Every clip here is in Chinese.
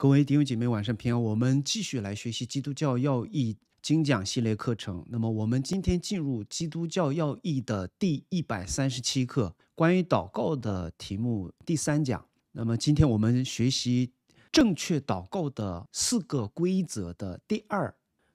各位弟兄姐妹，晚上平安。我们继续来学习《基督教要义》精讲系列课程。那么，我们今天进入《基督教要义》的第一百三十七课，关于祷告的题目第三讲。那么，今天我们学习正确祷告的四个规则的第二，《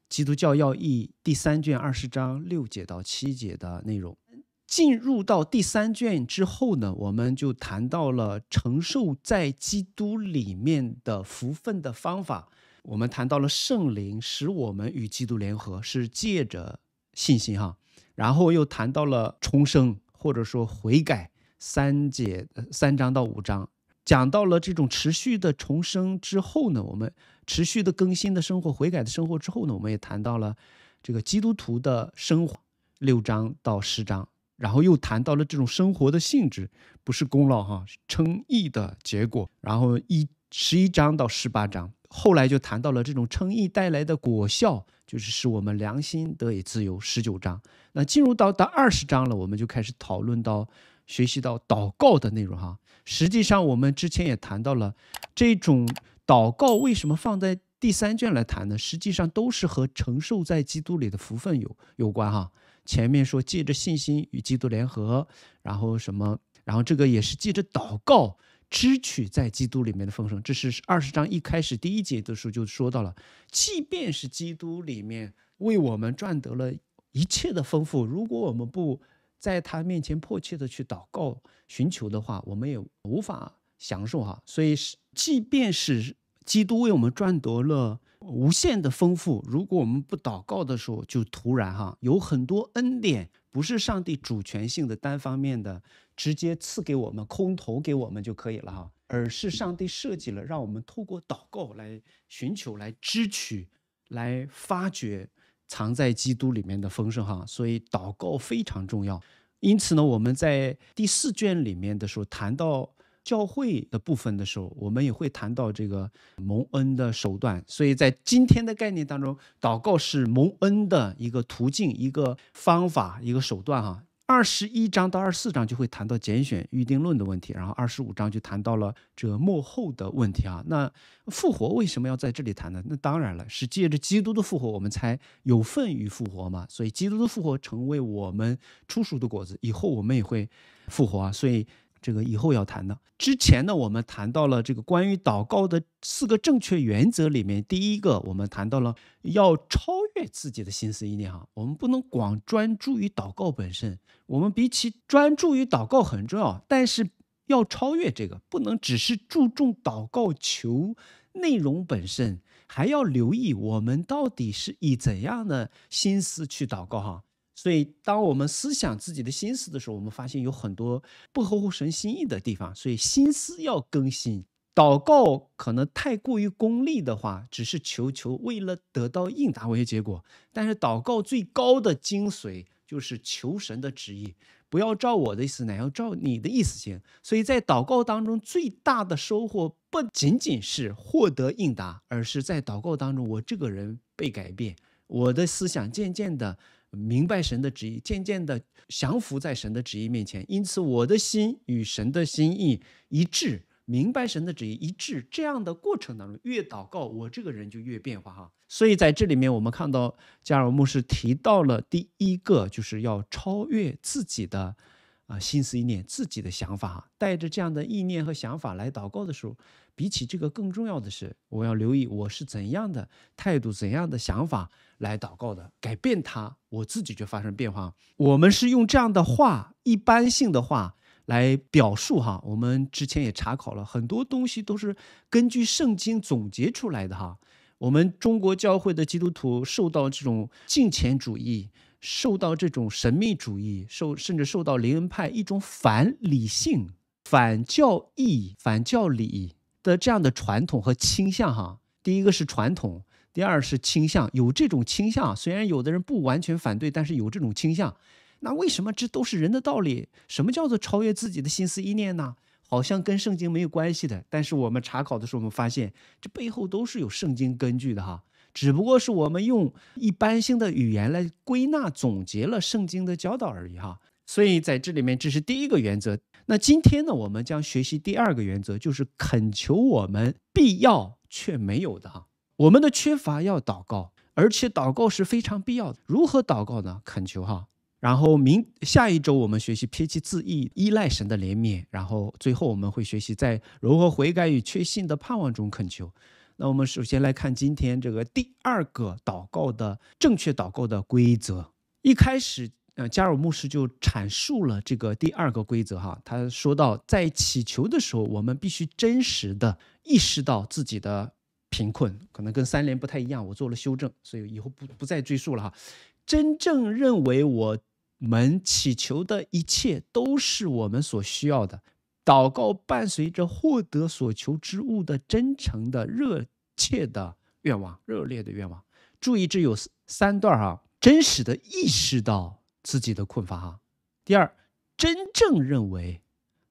基督教要义》第三卷二十章六节到七节的内容。进入到第三卷之后呢，我们就谈到了承受在基督里面的福分的方法。我们谈到了圣灵使我们与基督联合，是借着信心哈。然后又谈到了重生或者说悔改，三节三章到五章讲到了这种持续的重生之后呢，我们持续的更新的生活、悔改的生活之后呢，我们也谈到了这个基督徒的生活，六章到十章。然后又谈到了这种生活的性质，不是功劳哈，称义的结果。然后一十一章到十八章，后来就谈到了这种称义带来的果效，就是使我们良心得以自由。十九章，那进入到到二十章了，我们就开始讨论到学习到祷告的内容哈。实际上我们之前也谈到了这种祷告为什么放在第三卷来谈呢？实际上都是和承受在基督里的福分有有关哈。前面说借着信心与基督联合，然后什么，然后这个也是借着祷告支取在基督里面的丰盛，这是二十章一开始第一节的时候就说到了。即便是基督里面为我们赚得了一切的丰富，如果我们不在他面前迫切的去祷告寻求的话，我们也无法享受哈。所以，即便是基督为我们赚得了。无限的丰富，如果我们不祷告的时候，就突然哈，有很多恩典不是上帝主权性的单方面的直接赐给我们，空投给我们就可以了哈，而是上帝设计了，让我们透过祷告来寻求、来支取、来发掘藏在基督里面的丰盛哈，所以祷告非常重要。因此呢，我们在第四卷里面的时候谈到。教会的部分的时候，我们也会谈到这个蒙恩的手段。所以在今天的概念当中，祷告是蒙恩的一个途径、一个方法、一个手段哈。二十一章到二十四章就会谈到拣选预定论的问题，然后二十五章就谈到了这幕后的问题啊。那复活为什么要在这里谈呢？那当然了，是借着基督的复活，我们才有份于复活嘛。所以基督的复活成为我们初熟的果子，以后我们也会复活啊。所以。这个以后要谈的。之前呢，我们谈到了这个关于祷告的四个正确原则里面，第一个我们谈到了要超越自己的心思意念啊。我们不能光专注于祷告本身，我们比起专注于祷告很重要，但是要超越这个，不能只是注重祷告求内容本身，还要留意我们到底是以怎样的心思去祷告哈。所以，当我们思想自己的心思的时候，我们发现有很多不合乎神心意的地方。所以，心思要更新。祷告可能太过于功利的话，只是求求为了得到应答为结果。但是，祷告最高的精髓就是求神的旨意，不要照我的意思来，要照你的意思行。所以在祷告当中，最大的收获不仅仅是获得应答，而是在祷告当中，我这个人被改变，我的思想渐渐的。明白神的旨意，渐渐的降服在神的旨意面前，因此我的心与神的心意一致，明白神的旨意一致。这样的过程当中，越祷告，我这个人就越变化哈。所以在这里面，我们看到加尔木牧师提到了第一个，就是要超越自己的。啊，心思一念自己的想法带着这样的意念和想法来祷告的时候，比起这个更重要的是，我要留意我是怎样的态度、怎样的想法来祷告的。改变它，我自己就发生变化。我们是用这样的话、一般性的话来表述哈。我们之前也查考了很多东西，都是根据圣经总结出来的哈。我们中国教会的基督徒受到这种金钱主义。受到这种神秘主义，受甚至受到灵恩派一种反理性、反教义、反教理的这样的传统和倾向，哈。第一个是传统，第二是倾向。有这种倾向，虽然有的人不完全反对，但是有这种倾向。那为什么这都是人的道理？什么叫做超越自己的心思意念呢？好像跟圣经没有关系的。但是我们查考的时候，我们发现这背后都是有圣经根据的，哈。只不过是我们用一般性的语言来归纳总结了圣经的教导而已哈，所以在这里面这是第一个原则。那今天呢，我们将学习第二个原则，就是恳求我们必要却没有的哈，我们的缺乏要祷告，而且祷告是非常必要的。如何祷告呢？恳求哈，然后明下一周我们学习撇弃自意，依赖神的怜悯，然后最后我们会学习在如何悔改与确信的盼望中恳求。那我们首先来看今天这个第二个祷告的正确祷告的规则。一开始，呃，加尔牧师就阐述了这个第二个规则哈。他说到，在祈求的时候，我们必须真实的意识到自己的贫困。可能跟三联不太一样，我做了修正，所以以后不不再赘述了哈。真正认为我们祈求的一切都是我们所需要的。祷告伴随着获得所求之物的真诚的热切的愿望，热烈的愿望。注意，这有三段哈。真实的意识到自己的困乏哈。第二，真正认为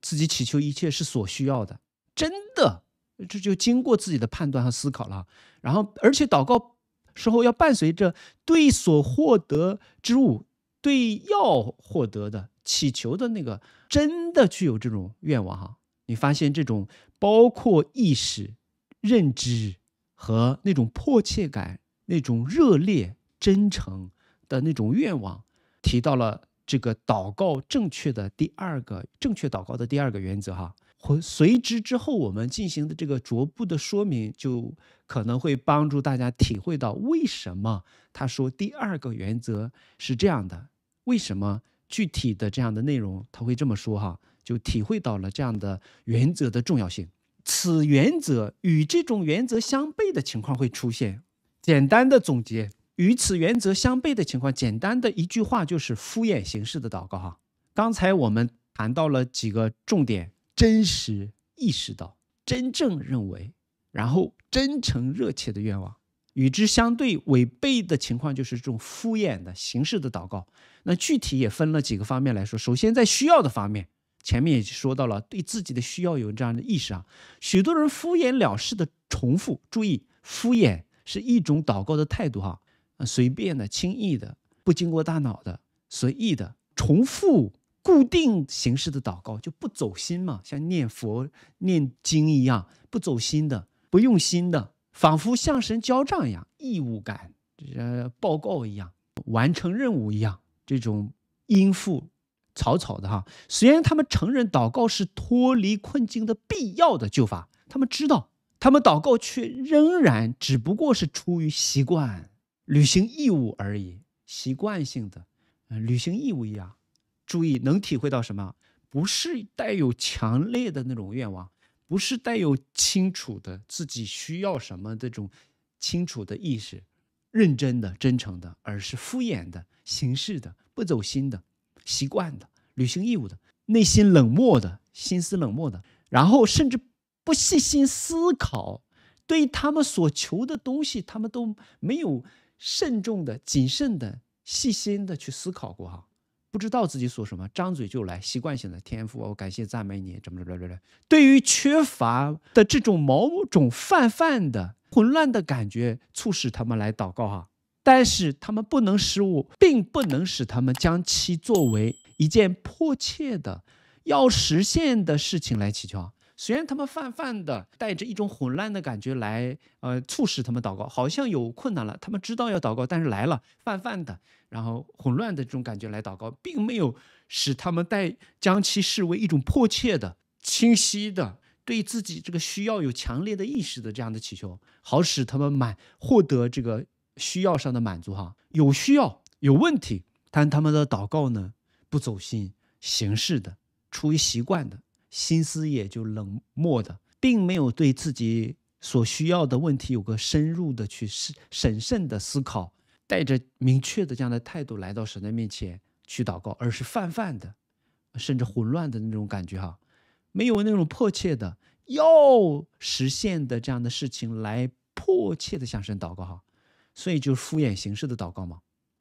自己祈求一切是所需要的，真的，这就经过自己的判断和思考了。然后，而且祷告时候要伴随着对所获得之物，对要获得的。祈求的那个真的具有这种愿望，哈，你发现这种包括意识、认知和那种迫切感、那种热烈真诚的那种愿望，提到了这个祷告正确的第二个正确祷告的第二个原则，哈，会随之之后我们进行的这个逐步的说明，就可能会帮助大家体会到为什么他说第二个原则是这样的，为什么？具体的这样的内容，他会这么说哈，就体会到了这样的原则的重要性。此原则与这种原则相悖的情况会出现。简单的总结，与此原则相悖的情况，简单的一句话就是敷衍形式的祷告哈。刚才我们谈到了几个重点：真实意识到，真正认为，然后真诚热切的愿望。与之相对违背的情况就是这种敷衍的形式的祷告。那具体也分了几个方面来说。首先在需要的方面，前面也说到了，对自己的需要有这样的意识啊。许多人敷衍了事的重复，注意敷衍是一种祷告的态度哈，随便的、轻易的、不经过大脑的、随意的重复固定形式的祷告就不走心嘛，像念佛、念经一样不走心的、不用心的。仿佛向神交账一样，义务感，呃，报告一样，完成任务一样，这种应付草草的哈。虽然他们承认祷告是脱离困境的必要的救法，他们知道，他们祷告却仍然只不过是出于习惯履行义务而已，习惯性的履行义务一样。注意能体会到什么？不是带有强烈的那种愿望。不是带有清楚的自己需要什么这种清楚的意识、认真的、真诚的，而是敷衍的形式的、不走心的习惯的、履行义务的、内心冷漠的心思冷漠的，然后甚至不细心思考，对他们所求的东西，他们都没有慎重的、谨慎的、细心的去思考过啊。不知道自己说什么，张嘴就来，习惯性的天赋。我感谢赞美你，怎么怎么了了。对于缺乏的这种某种泛泛的混乱的感觉，促使他们来祷告哈。但是他们不能失误，并不能使他们将其作为一件迫切的要实现的事情来祈求。虽然他们泛泛的带着一种混乱的感觉来，呃，促使他们祷告，好像有困难了。他们知道要祷告，但是来了泛泛的，然后混乱的这种感觉来祷告，并没有使他们带将其视为一种迫切的、清晰的对自己这个需要有强烈的意识的这样的祈求，好使他们满获得这个需要上的满足。哈，有需要、有问题，但他们的祷告呢，不走心、形式的、出于习惯的。心思也就冷漠的，并没有对自己所需要的问题有个深入的去审审慎的思考，带着明确的这样的态度来到神的面前去祷告，而是泛泛的，甚至混乱的那种感觉哈，没有那种迫切的要实现的这样的事情来迫切的向神祷告哈，所以就是敷衍形式的祷告嘛。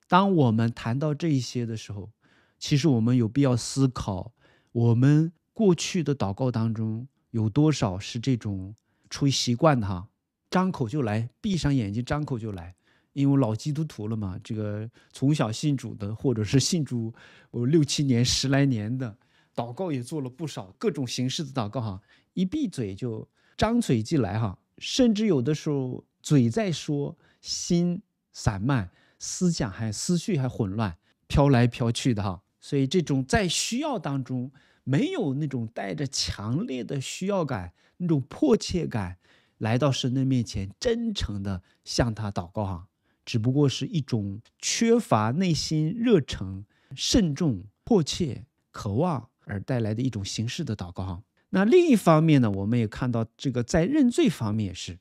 当我们谈到这一些的时候，其实我们有必要思考我们。过去的祷告当中有多少是这种出于习惯？的哈，张口就来，闭上眼睛张口就来。因为老基督徒了嘛，这个从小信主的，或者是信主我六七年、十来年的祷告也做了不少，各种形式的祷告哈，一闭嘴就张嘴即来哈，甚至有的时候嘴在说，心散漫，思想还思绪还混乱，飘来飘去的哈。所以这种在需要当中。没有那种带着强烈的需要感、那种迫切感，来到神的面前，真诚的向他祷告啊，只不过是一种缺乏内心热诚、慎重、迫切、渴望而带来的一种形式的祷告啊。那另一方面呢，我们也看到这个在认罪方面是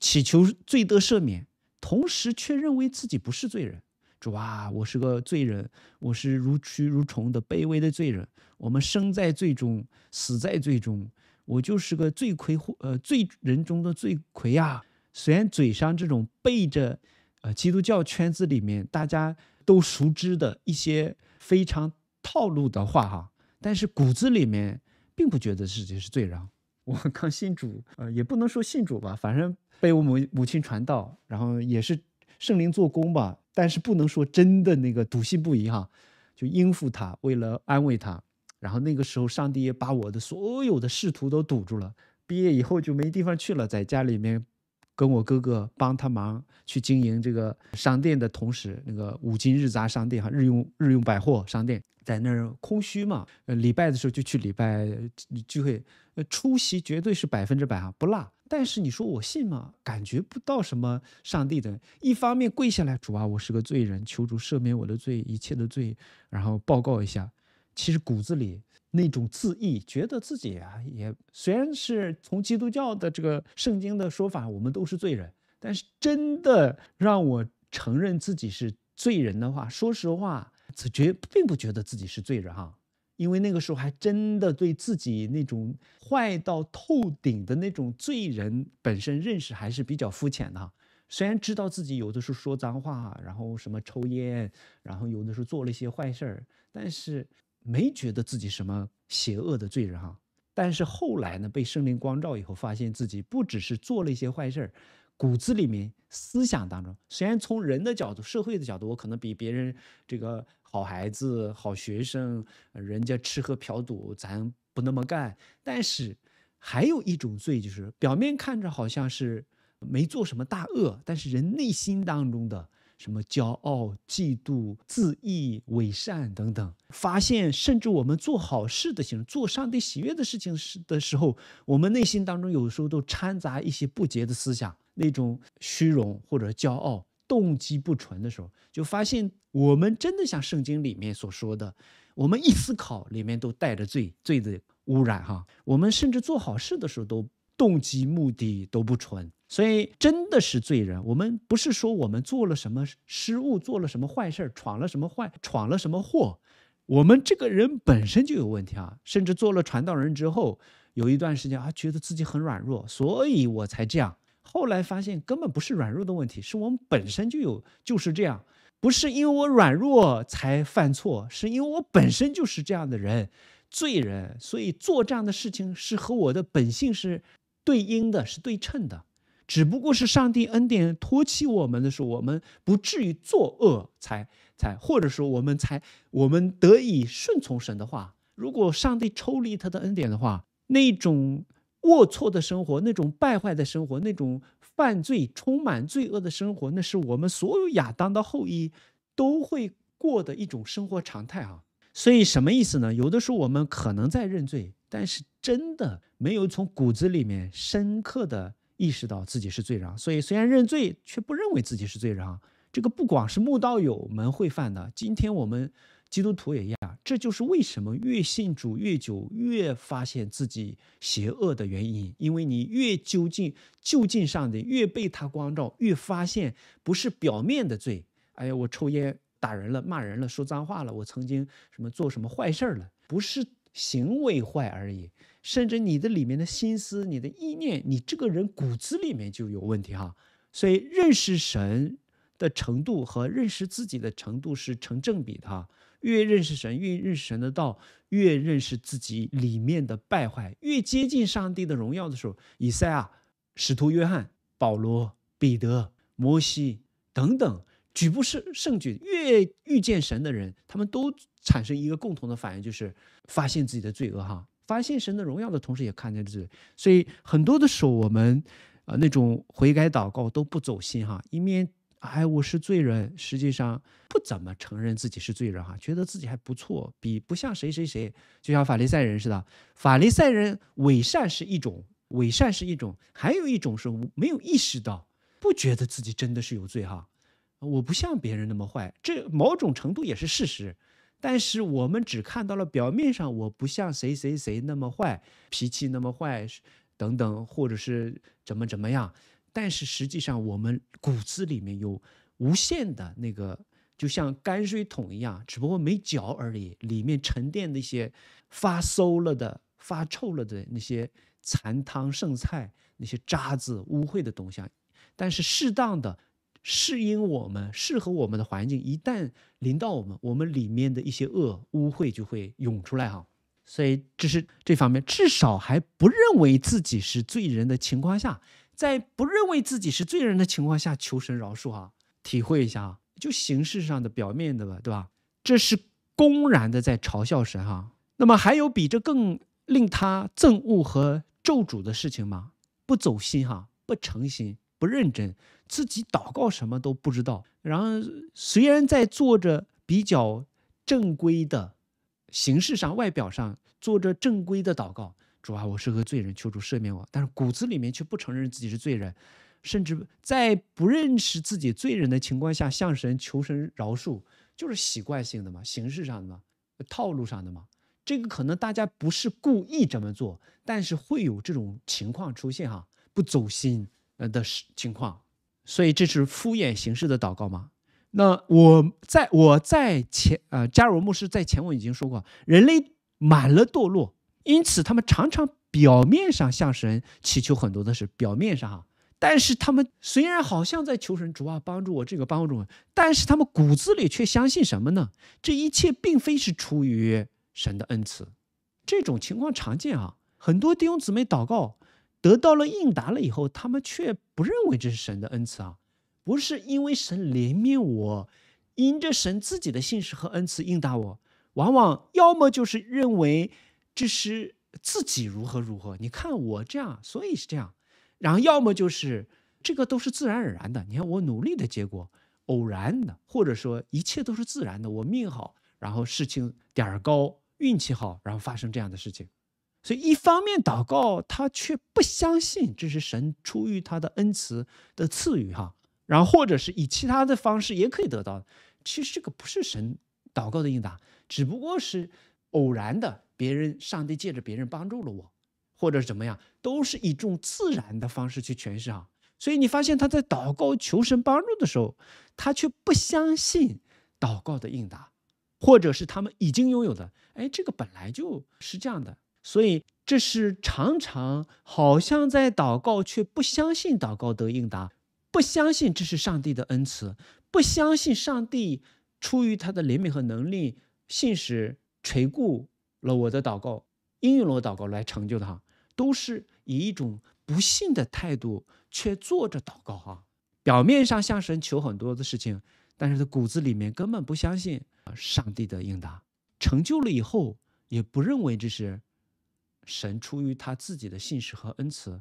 祈求罪得赦免，同时却认为自己不是罪人。主啊，我是个罪人，我是如蛆如虫的卑微的罪人。我们生在罪中，死在罪中，我就是个罪魁祸呃罪人中的罪魁啊！虽然嘴上这种背着，呃，基督教圈子里面大家都熟知的一些非常套路的话哈，但是骨子里面并不觉得自己是罪人。我刚信主，呃，也不能说信主吧，反正被我母母亲传道，然后也是圣灵做工吧。但是不能说真的那个笃信不疑哈，就应付他，为了安慰他。然后那个时候，上帝也把我的所有的仕途都堵住了。毕业以后就没地方去了，在家里面跟我哥哥帮他忙，去经营这个商店的同时，那个五金日杂商店哈，日用日用百货商店，在那儿空虚嘛。呃，礼拜的时候就去礼拜聚会，出席绝对是百分之百哈，不落。但是你说我信吗？感觉不到什么上帝的。一方面跪下来，主啊，我是个罪人，求主赦免我的罪，一切的罪。然后报告一下，其实骨子里那种自义，觉得自己啊，也虽然是从基督教的这个圣经的说法，我们都是罪人，但是真的让我承认自己是罪人的话，说实话，子觉并不觉得自己是罪人哈。因为那个时候还真的对自己那种坏到透顶的那种罪人本身认识还是比较肤浅的，虽然知道自己有的时候说脏话，然后什么抽烟，然后有的时候做了一些坏事儿，但是没觉得自己什么邪恶的罪人哈。但是后来呢，被圣灵光照以后，发现自己不只是做了一些坏事儿。骨子里面思想当中，虽然从人的角度、社会的角度，我可能比别人这个好孩子、好学生，人家吃喝嫖赌，咱不那么干。但是还有一种罪，就是表面看着好像是没做什么大恶，但是人内心当中的什么骄傲、嫉妒、自意、伪善等等，发现甚至我们做好事的行，做上帝喜悦的事情时的时候，我们内心当中有时候都掺杂一些不洁的思想。那种虚荣或者骄傲动机不纯的时候，就发现我们真的像圣经里面所说的，我们一思考里面都带着罪罪的污染哈。我们甚至做好事的时候都动机目的都不纯，所以真的是罪人。我们不是说我们做了什么失误，做了什么坏事，闯了什么坏闯了什么祸，我们这个人本身就有问题啊。甚至做了传道人之后，有一段时间啊，觉得自己很软弱，所以我才这样。后来发现根本不是软弱的问题，是我们本身就有就是这样，不是因为我软弱才犯错，是因为我本身就是这样的人，罪人，所以做这样的事情是和我的本性是对应的是对称的，只不过是上帝恩典托起我们的时候，我们不至于作恶才才，或者说我们才我们得以顺从神的话。如果上帝抽离他的恩典的话，那种。龌龊的生活，那种败坏的生活，那种犯罪、充满罪恶的生活，那是我们所有亚当的后裔都会过的一种生活常态啊。所以什么意思呢？有的时候我们可能在认罪，但是真的没有从骨子里面深刻的意识到自己是罪人，所以虽然认罪，却不认为自己是罪人啊。这个不光是慕道友们会犯的，今天我们。基督徒也一样，这就是为什么越信主越久，越发现自己邪恶的原因。因为你越究竟就近上的越被他光照，越发现不是表面的罪。哎呀，我抽烟、打人了、骂人了、说脏话了，我曾经什么做什么坏事了，不是行为坏而已，甚至你的里面的心思、你的意念，你这个人骨子里面就有问题哈。所以认识神的程度和认识自己的程度是成正比的哈。越认识神，越认识神的道，越认识自己里面的败坏，越接近上帝的荣耀的时候，以赛亚、使徒约翰、保罗、彼得、摩西等等，举不胜胜举。越遇见神的人，他们都产生一个共同的反应，就是发现自己的罪恶哈，发现神的荣耀的同时，也看见自己。所以很多的时候，我们啊那种悔改祷告都不走心哈，一面。哎，我是罪人，实际上不怎么承认自己是罪人啊，觉得自己还不错，比不像谁谁谁，就像法利赛人似的。法利赛人伪善是一种，伪善是一种，还有一种是没有意识到，不觉得自己真的是有罪哈。我不像别人那么坏，这某种程度也是事实。但是我们只看到了表面上，我不像谁谁谁那么坏，脾气那么坏，等等，或者是怎么怎么样。但是实际上，我们骨子里面有无限的那个，就像泔水桶一样，只不过没搅而已。里面沉淀那些发馊了的、发臭了的那些残汤剩菜、那些渣子、污秽的东西。但是适当的适应我们、适合我们的环境，一旦淋到我们，我们里面的一些恶污秽就会涌出来哈。所以这是这方面，至少还不认为自己是罪人的情况下。在不认为自己是罪人的情况下求神饶恕哈，体会一下就形式上的表面的吧，对吧？这是公然的在嘲笑神哈。那么还有比这更令他憎恶和咒诅的事情吗？不走心哈，不诚心，不认真，自己祷告什么都不知道。然后虽然在做着比较正规的形式上、外表上做着正规的祷告。主啊，我是个罪人，求主赦免我。但是骨子里面却不承认自己是罪人，甚至在不认识自己罪人的情况下向神求神饶恕，就是习惯性的嘛，形式上的嘛，套路上的嘛。这个可能大家不是故意这么做，但是会有这种情况出现哈，不走心呃的情况，所以这是敷衍形式的祷告吗？那我在我在前呃，加尔牧师在前，我已经说过，人类满了堕落。因此，他们常常表面上向神祈求很多的事，表面上哈，但是他们虽然好像在求神主啊帮助我这个帮助我，但是他们骨子里却相信什么呢？这一切并非是出于神的恩赐，这种情况常见啊。很多弟兄姊妹祷告得到了应答了以后，他们却不认为这是神的恩赐啊，不是因为神怜悯我，因着神自己的信实和恩赐应答我，往往要么就是认为。这是自己如何如何，你看我这样，所以是这样。然后要么就是这个都是自然而然的，你看我努力的结果，偶然的，或者说一切都是自然的，我命好，然后事情点儿高，运气好，然后发生这样的事情。所以一方面祷告，他却不相信这是神出于他的恩慈的赐予哈。然后或者是以其他的方式也可以得到。其实这个不是神祷告的应答，只不过是偶然的。别人，上帝借着别人帮助了我，或者怎么样，都是一种自然的方式去诠释啊。所以你发现他在祷告求神帮助的时候，他却不相信祷告的应答，或者是他们已经拥有的。哎，这个本来就是这样的。所以这是常常好像在祷告却不相信祷告得应答，不相信这是上帝的恩赐，不相信上帝出于他的怜悯和能力信使垂顾。了我的祷告，应用我祷告来成就他，都是以一种不信的态度，却做着祷告啊。表面上向神求很多的事情，但是他骨子里面根本不相信上帝的应答。成就了以后，也不认为这是神出于他自己的信实和恩慈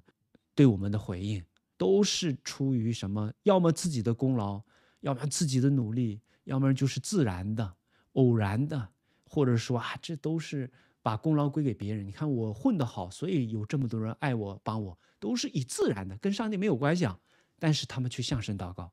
对我们的回应，都是出于什么？要么自己的功劳，要么自己的努力，要么就是自然的、偶然的。或者说啊，这都是把功劳归给别人。你看我混得好，所以有这么多人爱我、帮我，都是以自然的，跟上帝没有关系啊。但是他们去向神祷告，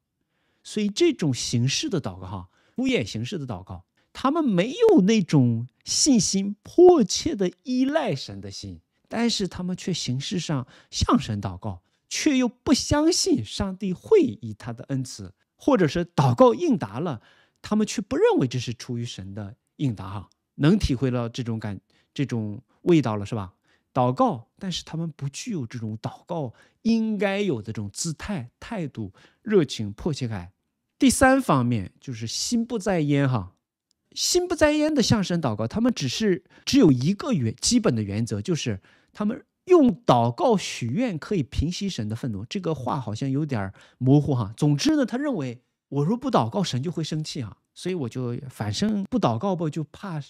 所以这种形式的祷告，哈，敷衍形式的祷告，他们没有那种信心迫切的依赖神的心，但是他们却形式上向神祷告，却又不相信上帝会以他的恩慈，或者是祷告应答了，他们却不认为这是出于神的。应答哈，能体会到这种感这种味道了是吧？祷告，但是他们不具有这种祷告应该有的这种姿态、态度、热情、迫切感。第三方面就是心不在焉哈，心不在焉的向神祷告，他们只是只有一个原基本的原则，就是他们用祷告许愿可以平息神的愤怒。这个话好像有点模糊哈。总之呢，他认为我若不祷告，神就会生气哈。所以我就反正不祷告不就怕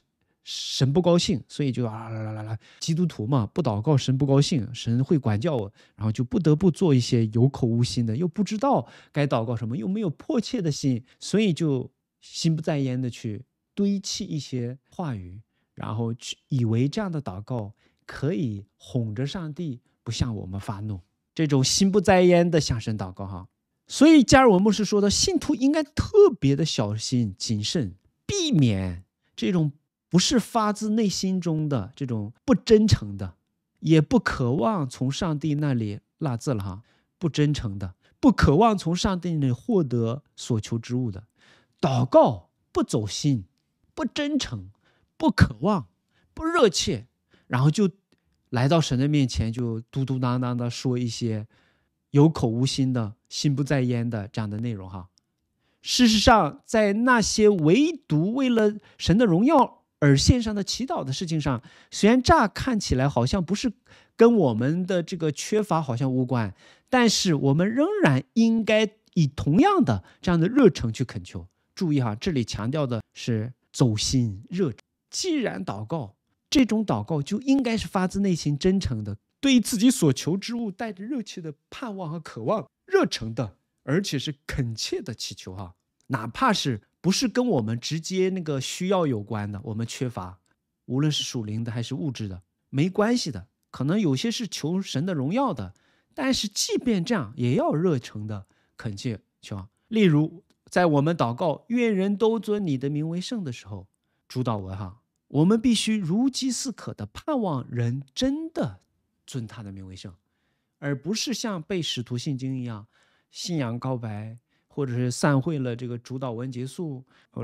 神不高兴，所以就啊啦啦啦啦，基督徒嘛不祷告神不高兴，神会管教我，然后就不得不做一些有口无心的，又不知道该祷告什么，又没有迫切的心，所以就心不在焉的去堆砌一些话语，然后去以为这样的祷告可以哄着上帝不向我们发怒，这种心不在焉的向神祷告哈。所以，加尔文牧师说的，信徒应该特别的小心谨慎，避免这种不是发自内心中的这种不真诚的，也不渴望从上帝那里拉字了哈，不真诚的，不渴望从上帝那里获得所求之物的，祷告不走心，不真诚，不渴望，不热切，然后就来到神的面前，就嘟嘟囔囔的说一些。有口无心的心不在焉的这样的内容哈。事实上，在那些唯独为了神的荣耀而献上的祈祷的事情上，虽然乍看起来好像不是跟我们的这个缺乏好像无关，但是我们仍然应该以同样的这样的热诚去恳求。注意哈，这里强调的是走心热诚。既然祷告，这种祷告就应该是发自内心、真诚的。对于自己所求之物，带着热切的盼望和渴望，热诚的，而且是恳切的祈求哈，哪怕是不是跟我们直接那个需要有关的，我们缺乏，无论是属灵的还是物质的，没关系的。可能有些是求神的荣耀的，但是即便这样，也要热诚的恳切求。例如，在我们祷告“愿人都尊你的名为圣”的时候，主祷文哈，我们必须如饥似渴的盼望人真的。尊他的名为圣，而不是像背《使徒信经》一样，信仰告白，或者是散会了，这个主导文结束，呃，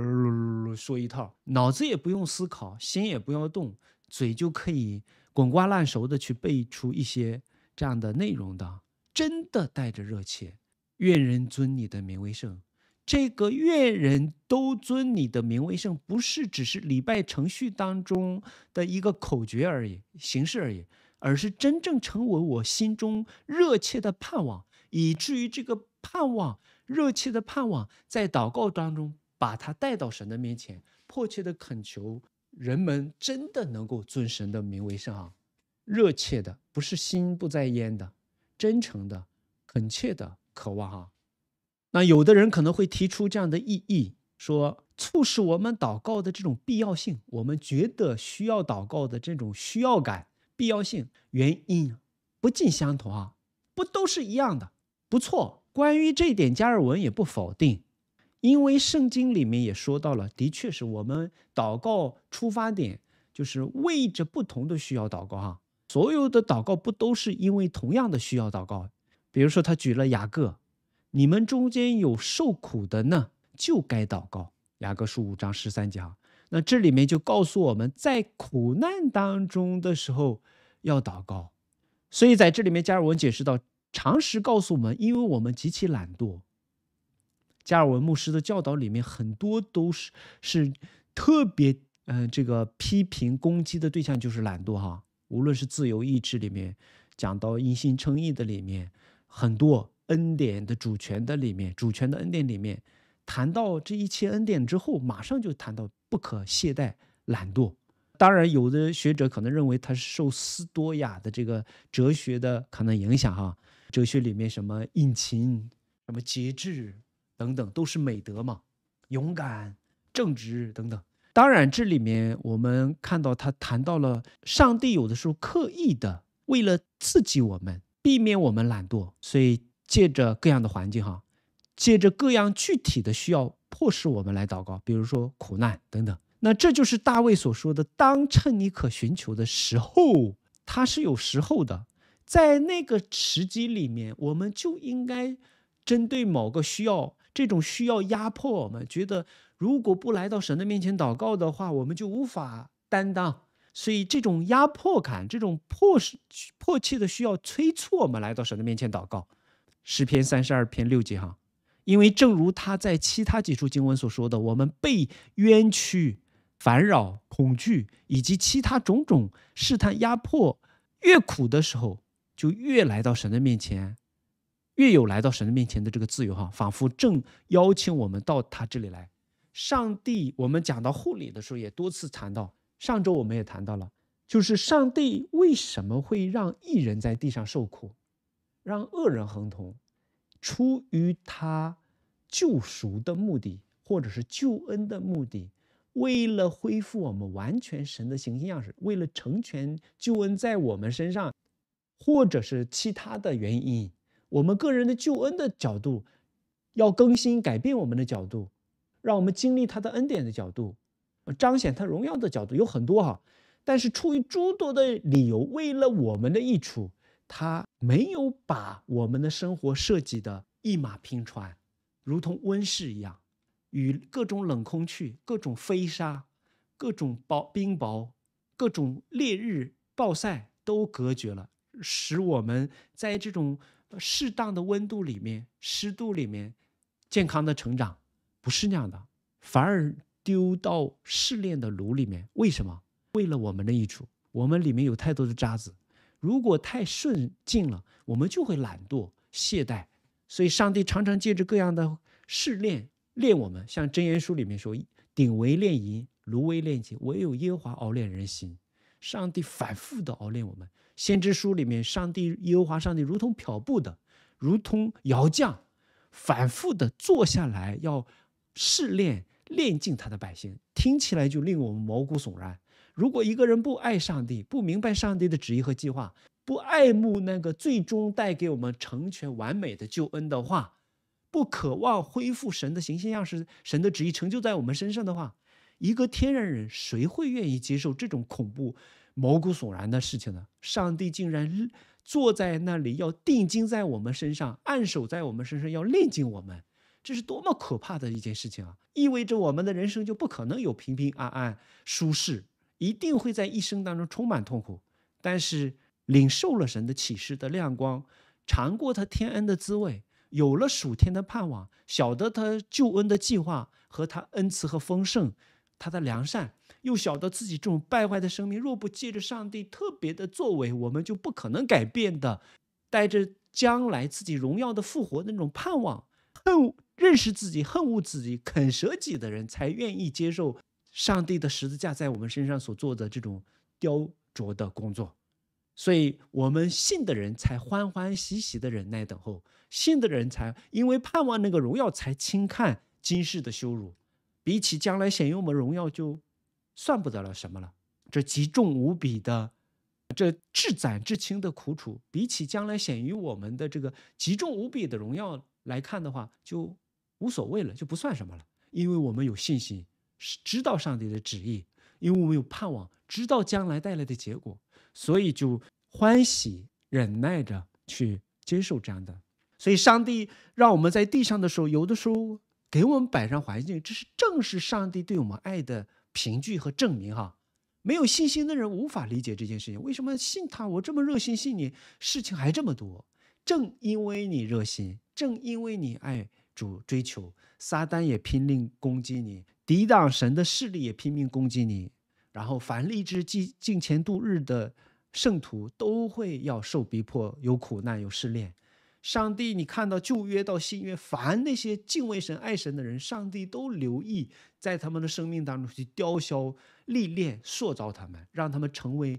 说一套，脑子也不用思考，心也不要动，嘴就可以滚瓜烂熟的去背出一些这样的内容的，真的带着热切，愿人尊你的名为圣。这个愿人都尊你的名为圣，不是只是礼拜程序当中的一个口诀而已，形式而已。而是真正成为我心中热切的盼望，以至于这个盼望、热切的盼望，在祷告当中把它带到神的面前，迫切的恳求人们真的能够尊神的名为圣啊！热切的，不是心不在焉的，真诚的，恳切的渴望啊！那有的人可能会提出这样的异议，说促使我们祷告的这种必要性，我们觉得需要祷告的这种需要感。必要性原因不尽相同啊，不都是一样的？不错，关于这一点，加尔文也不否定，因为圣经里面也说到了，的确是我们祷告出发点就是为着不同的需要祷告哈。所有的祷告不都是因为同样的需要祷告？比如说他举了雅各，你们中间有受苦的呢，就该祷告。雅各书五章十三节那这里面就告诉我们，在苦难当中的时候要祷告。所以在这里面，加尔文解释到，常识告诉我们，因为我们极其懒惰。加尔文牧师的教导里面，很多都是是特别嗯，这个批评攻击的对象就是懒惰哈。无论是自由意志里面讲到因心称意的里面，很多恩典的主权的里面，主权的恩典里面。谈到这一切恩典之后，马上就谈到不可懈怠、懒惰。当然，有的学者可能认为他是受斯多亚的这个哲学的可能影响哈。哲学里面什么殷勤、什么节制等等，都是美德嘛，勇敢、正直等等。当然，这里面我们看到他谈到了上帝有的时候刻意的为了刺激我们，避免我们懒惰，所以借着各样的环境哈。借着各样具体的需要，迫使我们来祷告，比如说苦难等等。那这就是大卫所说的：“当趁你可寻求的时候”，他是有时候的，在那个时机里面，我们就应该针对某个需要，这种需要压迫我们，觉得如果不来到神的面前祷告的话，我们就无法担当。所以这种压迫感，这种迫使迫切的需要催促我们来到神的面前祷告。诗篇三十二篇六节，哈。因为，正如他在其他几处经文所说的，我们被冤屈、烦扰、恐惧以及其他种种试探、压迫越苦的时候，就越来到神的面前，越有来到神的面前的这个自由哈，仿佛正邀请我们到他这里来。上帝，我们讲到护理的时候也多次谈到，上周我们也谈到了，就是上帝为什么会让一人在地上受苦，让恶人亨通。出于他救赎的目的，或者是救恩的目的，为了恢复我们完全神的形象样式，为了成全救恩在我们身上，或者是其他的原因，我们个人的救恩的角度要更新、改变我们的角度，让我们经历他的恩典的角度，彰显他荣耀的角度有很多哈，但是出于诸多的理由，为了我们的益处。他没有把我们的生活设计的一马平川，如同温室一样，与各种冷空气、各种飞沙、各种雹冰雹、各种烈日暴晒都隔绝了，使我们在这种适当的温度里面、湿度里面健康的成长，不是那样的，反而丢到试炼的炉里面。为什么？为了我们的益处，我们里面有太多的渣子。如果太顺境了，我们就会懒惰懈怠，所以上帝常常借着各样的试炼练我们。像《真言书》里面说：“鼎为炼银，炉为炼金，唯有耶和华熬炼人心。”上帝反复的熬炼我们。《先知书》里面，上帝耶和华上帝如同漂布的，如同窑匠，反复的坐下来要试炼、炼尽他的百姓。听起来就令我们毛骨悚然。如果一个人不爱上帝，不明白上帝的旨意和计划，不爱慕那个最终带给我们成全完美的救恩的话，不渴望恢复神的形象、样式、神的旨意成就在我们身上的话，一个天然人谁会愿意接受这种恐怖、毛骨悚然的事情呢？上帝竟然坐在那里，要定睛在我们身上，按手在我们身上，要炼净我们，这是多么可怕的一件事情啊！意味着我们的人生就不可能有平平安安、舒适。一定会在一生当中充满痛苦，但是领受了神的启示的亮光，尝过他天恩的滋味，有了属天的盼望，晓得他救恩的计划和他恩慈和丰盛，他的良善，又晓得自己这种败坏的生命，若不借着上帝特别的作为，我们就不可能改变的。带着将来自己荣耀的复活那种盼望，恨认识自己恨恶自己肯舍己的人才愿意接受。上帝的十字架在我们身上所做的这种雕琢的工作，所以我们信的人才欢欢喜喜的忍耐等候；信的人才因为盼望那个荣耀，才轻看今世的羞辱。比起将来显于我们荣耀，就算不得了什么了。这极重无比的，这至攒至轻的苦楚，比起将来显于我们的这个极重无比的荣耀来看的话，就无所谓了，就不算什么了，因为我们有信心。是知道上帝的旨意，因为我们有盼望，知道将来带来的结果，所以就欢喜忍耐着去接受这样的。所以，上帝让我们在地上的时候，有的时候给我们摆上环境，这是正是上帝对我们爱的凭据和证明。哈，没有信心的人无法理解这件事情。为什么信他？我这么热心信你，事情还这么多。正因为你热心，正因为你爱主追求，撒旦也拼命攻击你。抵挡神的势力也拼命攻击你，然后凡立志进进前度日的圣徒都会要受逼迫，有苦难，有试炼。上帝，你看到旧约到新约，凡那些敬畏神、爱神的人，上帝都留意在他们的生命当中去雕削、历练、塑造他们，让他们成为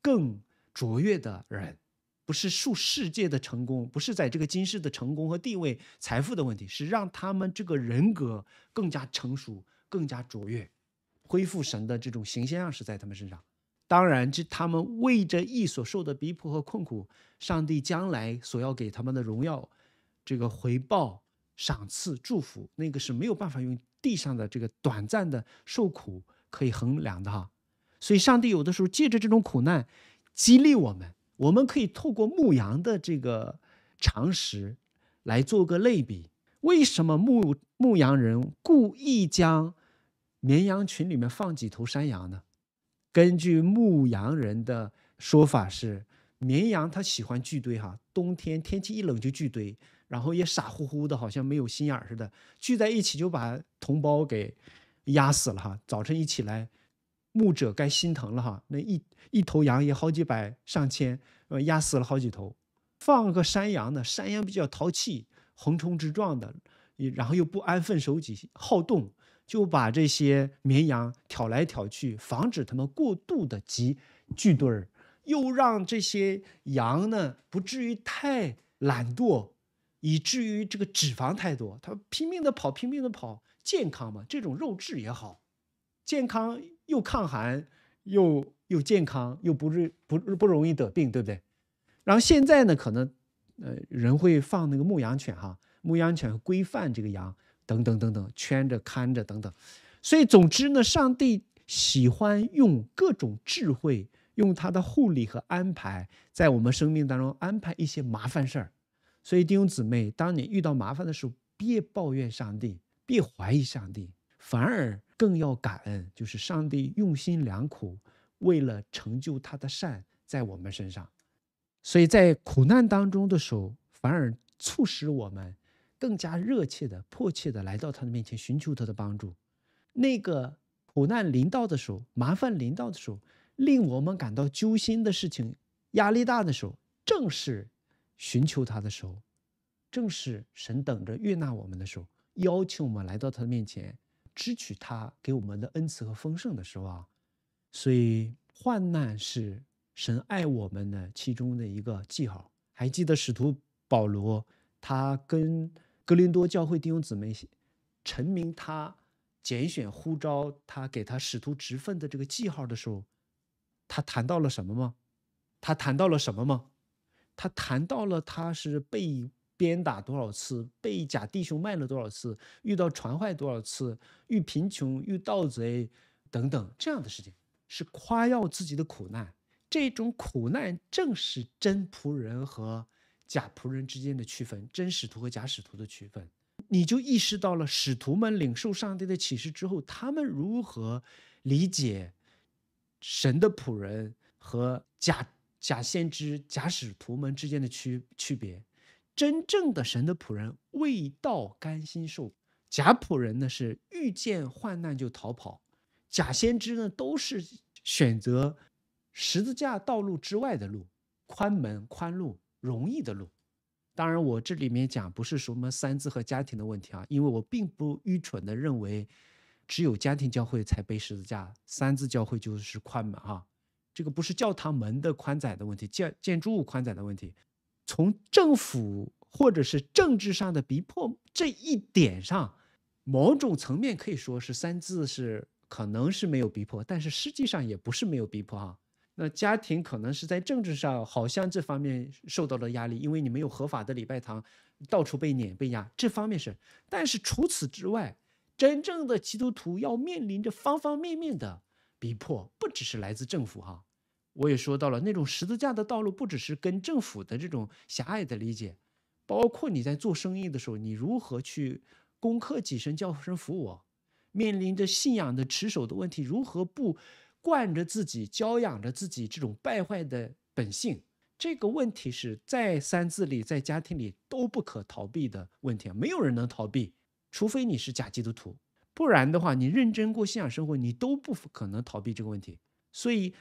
更卓越的人。不是数世界的成功，不是在这个今世的成功和地位、财富的问题，是让他们这个人格更加成熟。更加卓越，恢复神的这种形象是在他们身上。当然，这他们为着义所受的逼迫和困苦，上帝将来所要给他们的荣耀、这个回报、赏赐、祝福，那个是没有办法用地上的这个短暂的受苦可以衡量的哈。所以，上帝有的时候借着这种苦难激励我们。我们可以透过牧羊的这个常识来做个类比：为什么牧牧羊人故意将绵羊群里面放几头山羊呢？根据牧羊人的说法是，绵羊它喜欢聚堆哈，冬天天气一冷就聚堆，然后也傻乎乎的，好像没有心眼似的，聚在一起就把同胞给压死了哈。早晨一起来，牧者该心疼了哈，那一一头羊也好几百上千，呃，压死了好几头。放个山羊呢，山羊比较淘气，横冲直撞的，然后又不安分守己，好动。就把这些绵羊挑来挑去，防止它们过度的集聚堆儿，又让这些羊呢不至于太懒惰，以至于这个脂肪太多。它拼命的跑，拼命的跑，健康嘛。这种肉质也好，健康又抗寒，又又健康，又不是不不容易得病，对不对？然后现在呢，可能呃人会放那个牧羊犬哈，牧羊犬规范这个羊。等等等等，圈着看着等等，所以总之呢，上帝喜欢用各种智慧，用他的护理和安排，在我们生命当中安排一些麻烦事儿。所以弟兄姊妹，当你遇到麻烦的时候，别抱怨上帝，别怀疑上帝，反而更要感恩，就是上帝用心良苦，为了成就他的善在我们身上。所以在苦难当中的时候，反而促使我们。更加热切的、迫切的来到他的面前寻求他的帮助。那个苦难临到的时候，麻烦临到的时候，令我们感到揪心的事情、压力大的时候，正是寻求他的时候，正是神等着悦纳我们的时候，邀请我们来到他的面前，支取他给我们的恩赐和丰盛的时候啊。所以，患难是神爱我们的其中的一个记号。还记得使徒保罗，他跟格林多教会弟兄姊妹，陈明他拣选呼召他给他使徒职分的这个记号的时候，他谈到了什么吗？他谈到了什么吗？他谈到了他是被鞭打多少次，被假弟兄卖了多少次，遇到传坏多少次，遇贫穷遇盗贼等等这样的事情，是夸耀自己的苦难。这种苦难正是真仆人和。假仆人之间的区分，真使徒和假使徒的区分，你就意识到了使徒们领受上帝的启示之后，他们如何理解神的仆人和假假先知、假使徒们之间的区区别。真正的神的仆人未到甘心受，假仆人呢是遇见患难就逃跑，假先知呢都是选择十字架道路之外的路，宽门宽路。容易的路，当然我这里面讲不是什么三字和家庭的问题啊，因为我并不愚蠢的认为只有家庭教会才背十字架，三字教会就是宽门哈，这个不是教堂门的宽窄的问题，建建筑物宽窄的问题，从政府或者是政治上的逼迫这一点上，某种层面可以说是三字是可能是没有逼迫，但是实际上也不是没有逼迫哈。那家庭可能是在政治上好像这方面受到了压力，因为你没有合法的礼拜堂，到处被撵被压，这方面是。但是除此之外，真正的基督徒要面临着方方面面的逼迫，不只是来自政府哈。我也说到了那种十字架的道路，不只是跟政府的这种狭隘的理解，包括你在做生意的时候，你如何去攻克己身教身服我，面临着信仰的持守的问题，如何不。惯着自己，教养着自己这种败坏的本性，这个问题是再三自里在家庭里都不可逃避的问题，没有人能逃避，除非你是假基督徒，不然的话，你认真过信仰生活，你都不可能逃避这个问题。所以，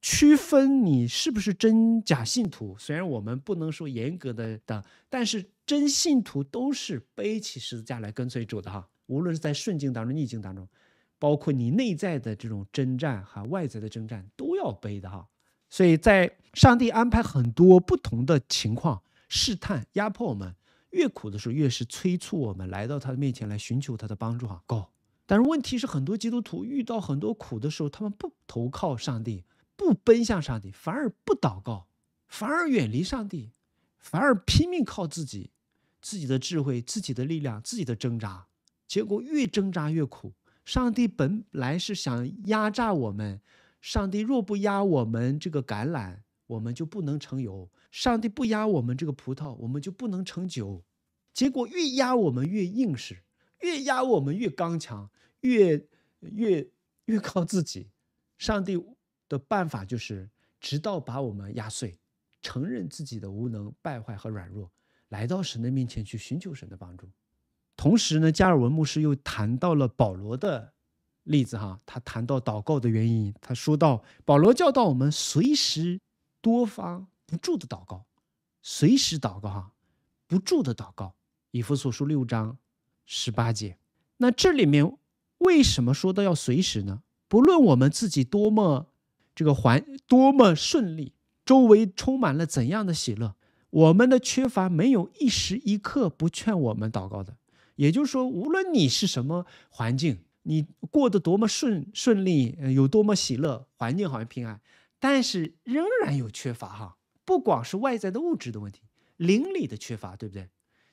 区分你是不是真假信徒，虽然我们不能说严格的的，但是真信徒都是背起十字架来跟随主的哈，无论是在顺境当中、逆境当中。包括你内在的这种征战和外在的征战都要背的哈，所以在上帝安排很多不同的情况试探压迫我们，越苦的时候越是催促我们来到他的面前来寻求他的帮助哈。Go，但是问题是很多基督徒遇到很多苦的时候，他们不投靠上帝，不奔向上帝，反而不祷告，反而远离上帝，反而拼命靠自己自己的智慧、自己的力量、自己的挣扎，结果越挣扎越苦。上帝本来是想压榨我们，上帝若不压我们这个橄榄，我们就不能成油；上帝不压我们这个葡萄，我们就不能成酒。结果越压我们越硬实，越压我们越刚强，越越越靠自己。上帝的办法就是，直到把我们压碎，承认自己的无能、败坏和软弱，来到神的面前去寻求神的帮助。同时呢，加尔文牧师又谈到了保罗的例子哈，他谈到祷告的原因，他说到保罗教导我们随时多方不住的祷告，随时祷告哈，不住的祷告，以弗所书六章十八节。那这里面为什么说的要随时呢？不论我们自己多么这个环多么顺利，周围充满了怎样的喜乐，我们的缺乏没有一时一刻不劝我们祷告的。也就是说，无论你是什么环境，你过得多么顺顺利，有多么喜乐，环境好像平安，但是仍然有缺乏哈。不光是外在的物质的问题，灵里的缺乏，对不对？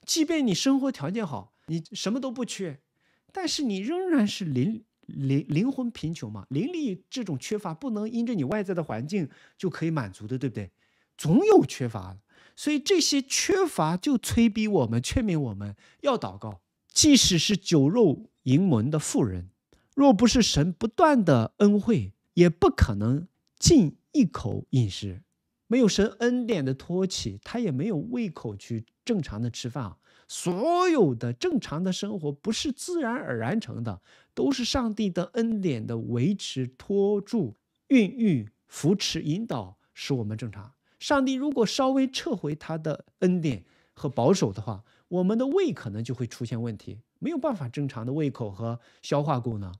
即便你生活条件好，你什么都不缺，但是你仍然是灵灵灵魂贫穷嘛。灵力这种缺乏不能因着你外在的环境就可以满足的，对不对？总有缺乏，所以这些缺乏就催逼我们，劝勉我们要祷告。即使是酒肉盈门的富人，若不是神不断的恩惠，也不可能进一口饮食；没有神恩典的托起，他也没有胃口去正常的吃饭。所有的正常的生活不是自然而然成的，都是上帝的恩典的维持、托住、孕育、扶持、引导，使我们正常。上帝如果稍微撤回他的恩典和保守的话，我们的胃可能就会出现问题，没有办法正常的胃口和消化功能。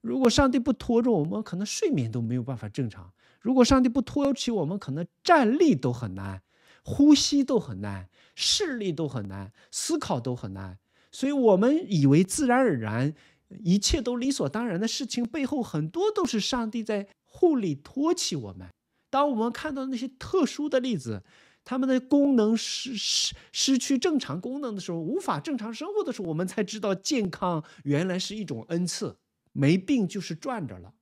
如果上帝不拖住我们，可能睡眠都没有办法正常；如果上帝不托起我们，可能站立都很难，呼吸都很难，视力都很难，思考都很难。所以，我们以为自然而然，一切都理所当然的事情背后，很多都是上帝在护理托起我们。当我们看到那些特殊的例子。他们的功能失失失去正常功能的时候，无法正常生活的时候，我们才知道健康原来是一种恩赐，没病就是赚着了。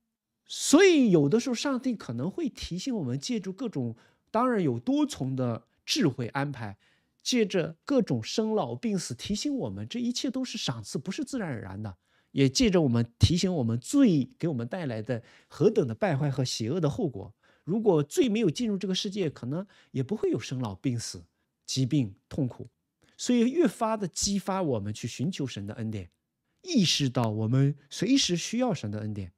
所以有的时候，上帝可能会提醒我们，借助各种，当然有多重的智慧安排，借着各种生老病死提醒我们，这一切都是赏赐，不是自然而然的，也借着我们提醒我们，罪给我们带来的何等的败坏和邪恶的后果。如果最没有进入这个世界，可能也不会有生老病死、疾病痛苦，所以越发的激发我们去寻求神的恩典，意识到我们随时需要神的恩典。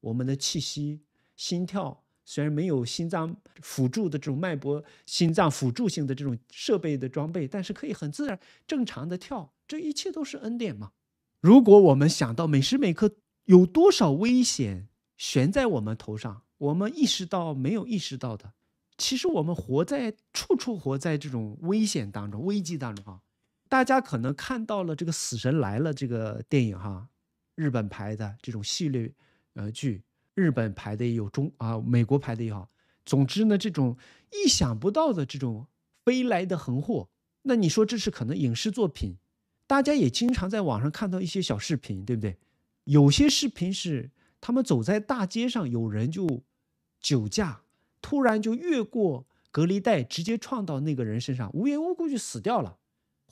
我们的气息、心跳，虽然没有心脏辅助的这种脉搏、心脏辅助性的这种设备的装备，但是可以很自然正常的跳。这一切都是恩典嘛？如果我们想到每时每刻有多少危险悬在我们头上。我们意识到没有意识到的，其实我们活在处处活在这种危险当中、危机当中啊！大家可能看到了这个《死神来了》这个电影哈，日本拍的这种系列呃剧，日本拍的也有中啊，美国拍的也好。总之呢，这种意想不到的这种飞来的横祸，那你说这是可能影视作品？大家也经常在网上看到一些小视频，对不对？有些视频是。他们走在大街上，有人就酒驾，突然就越过隔离带，直接撞到那个人身上，无缘无故就死掉了；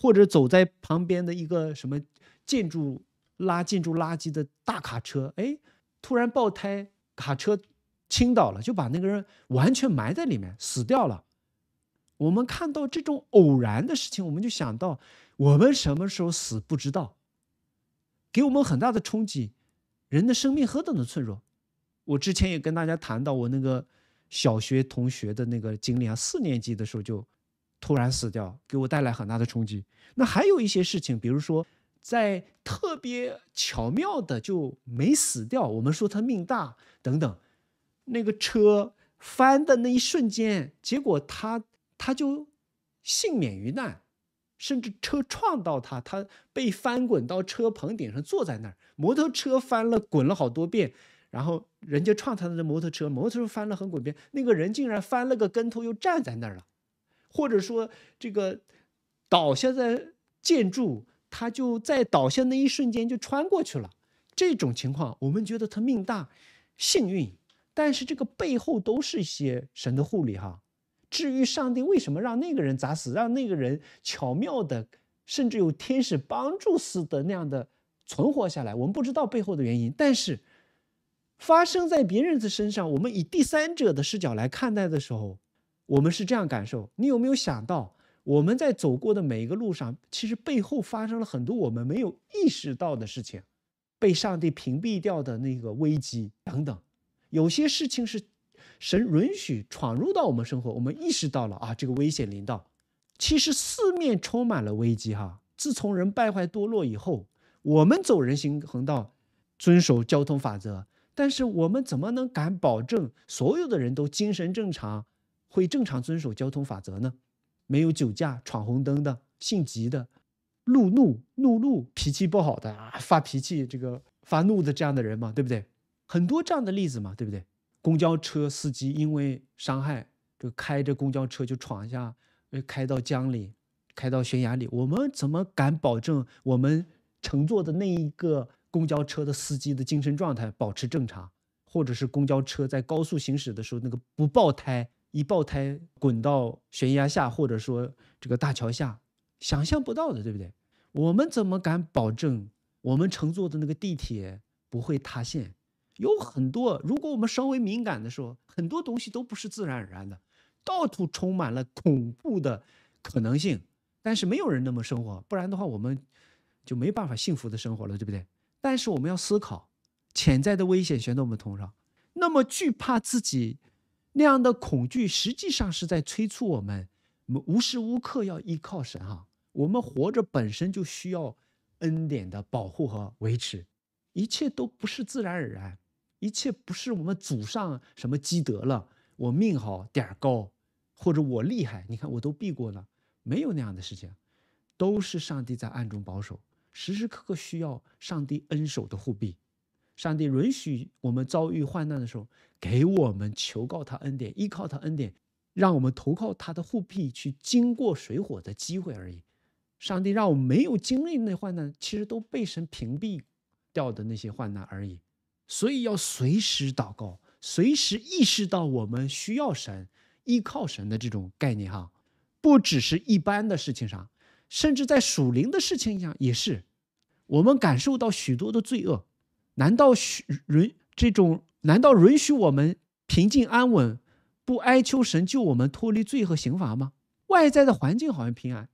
或者走在旁边的一个什么建筑拉建筑垃圾的大卡车，哎，突然爆胎，卡车倾倒了，就把那个人完全埋在里面，死掉了。我们看到这种偶然的事情，我们就想到我们什么时候死不知道，给我们很大的冲击。人的生命何等的脆弱，我之前也跟大家谈到我那个小学同学的那个经历啊，四年级的时候就突然死掉，给我带来很大的冲击。那还有一些事情，比如说在特别巧妙的就没死掉，我们说他命大等等。那个车翻的那一瞬间，结果他他就幸免于难。甚至车撞到他，他被翻滚到车棚顶上，坐在那儿。摩托车翻了，滚了好多遍，然后人家撞他的摩托车，摩托车翻了，很滚遍。那个人竟然翻了个跟头，又站在那儿了，或者说这个倒下的建筑，他就在倒下那一瞬间就穿过去了。这种情况，我们觉得他命大，幸运，但是这个背后都是一些神的护理，哈。至于上帝为什么让那个人砸死，让那个人巧妙的，甚至有天使帮助似的那样的存活下来，我们不知道背后的原因。但是发生在别人的身上，我们以第三者的视角来看待的时候，我们是这样感受。你有没有想到，我们在走过的每一个路上，其实背后发生了很多我们没有意识到的事情，被上帝屏蔽掉的那个危机等等，有些事情是。神允许闯入到我们生活，我们意识到了啊，这个危险临到，其实四面充满了危机哈。自从人败坏堕落以后，我们走人行横道，遵守交通法则。但是我们怎么能敢保证所有的人都精神正常，会正常遵守交通法则呢？没有酒驾、闯红灯的、性急的、路怒、怒路、脾气不好的啊，发脾气、这个发怒的这样的人嘛，对不对？很多这样的例子嘛，对不对？公交车司机因为伤害就开着公交车就闯下，开到江里，开到悬崖里，我们怎么敢保证我们乘坐的那一个公交车的司机的精神状态保持正常，或者是公交车在高速行驶的时候那个不爆胎，一爆胎滚到悬崖下，或者说这个大桥下，想象不到的，对不对？我们怎么敢保证我们乘坐的那个地铁不会塌陷？有很多，如果我们稍微敏感的时候，很多东西都不是自然而然的，到处充满了恐怖的可能性。但是没有人那么生活，不然的话，我们就没办法幸福的生活了，对不对？但是我们要思考，潜在的危险悬在我们头上。那么惧怕自己那样的恐惧，实际上是在催促我们无时无刻要依靠神哈。我们活着本身就需要恩典的保护和维持，一切都不是自然而然。一切不是我们祖上什么积德了，我命好点儿高，或者我厉害，你看我都避过了，没有那样的事情，都是上帝在暗中保守，时时刻刻需要上帝恩手的护庇。上帝允许我们遭遇患难的时候，给我们求告他恩典，依靠他恩典，让我们投靠他的护庇去经过水火的机会而已。上帝让我们没有经历那患难，其实都被神屏蔽掉的那些患难而已。所以要随时祷告，随时意识到我们需要神、依靠神的这种概念哈，不只是一般的事情上，甚至在属灵的事情上也是。我们感受到许多的罪恶，难道许允这种？难道允许我们平静安稳，不哀求神救我们脱离罪和刑罚吗？外在的环境好像平安，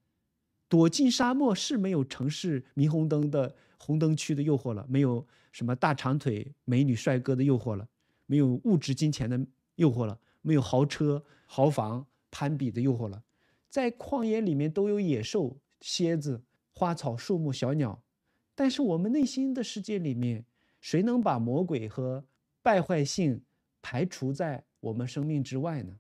躲进沙漠是没有城市霓虹灯的红灯区的诱惑了，没有。什么大长腿美女帅哥的诱惑了，没有物质金钱的诱惑了，没有豪车豪房攀比的诱惑了，在旷野里面都有野兽、蝎子、花草树木、小鸟，但是我们内心的世界里面，谁能把魔鬼和败坏性排除在我们生命之外呢？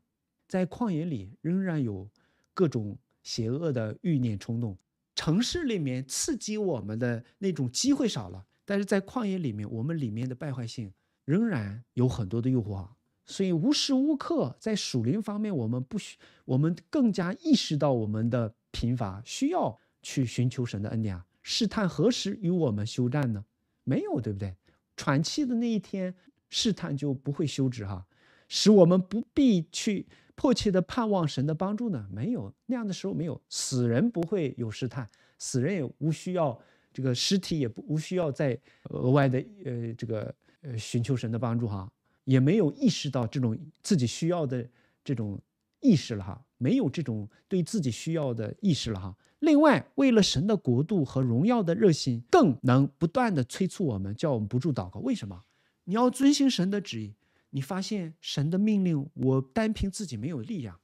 在旷野里仍然有各种邪恶的欲念冲动，城市里面刺激我们的那种机会少了。但是在旷野里面，我们里面的败坏性仍然有很多的诱惑啊，所以无时无刻在属灵方面，我们不需，我们更加意识到我们的贫乏，需要去寻求神的恩典。试探何时与我们休战呢？没有，对不对？喘气的那一天，试探就不会休止哈，使我们不必去迫切的盼望神的帮助呢？没有那样的时候，没有死人不会有试探，死人也无需要。这个实体也不无需要再额外的呃，这个呃寻求神的帮助哈，也没有意识到这种自己需要的这种意识了哈，没有这种对自己需要的意识了哈。另外，为了神的国度和荣耀的热心，更能不断的催促我们，叫我们不住祷告。为什么？你要遵行神的旨意，你发现神的命令，我单凭自己没有力量；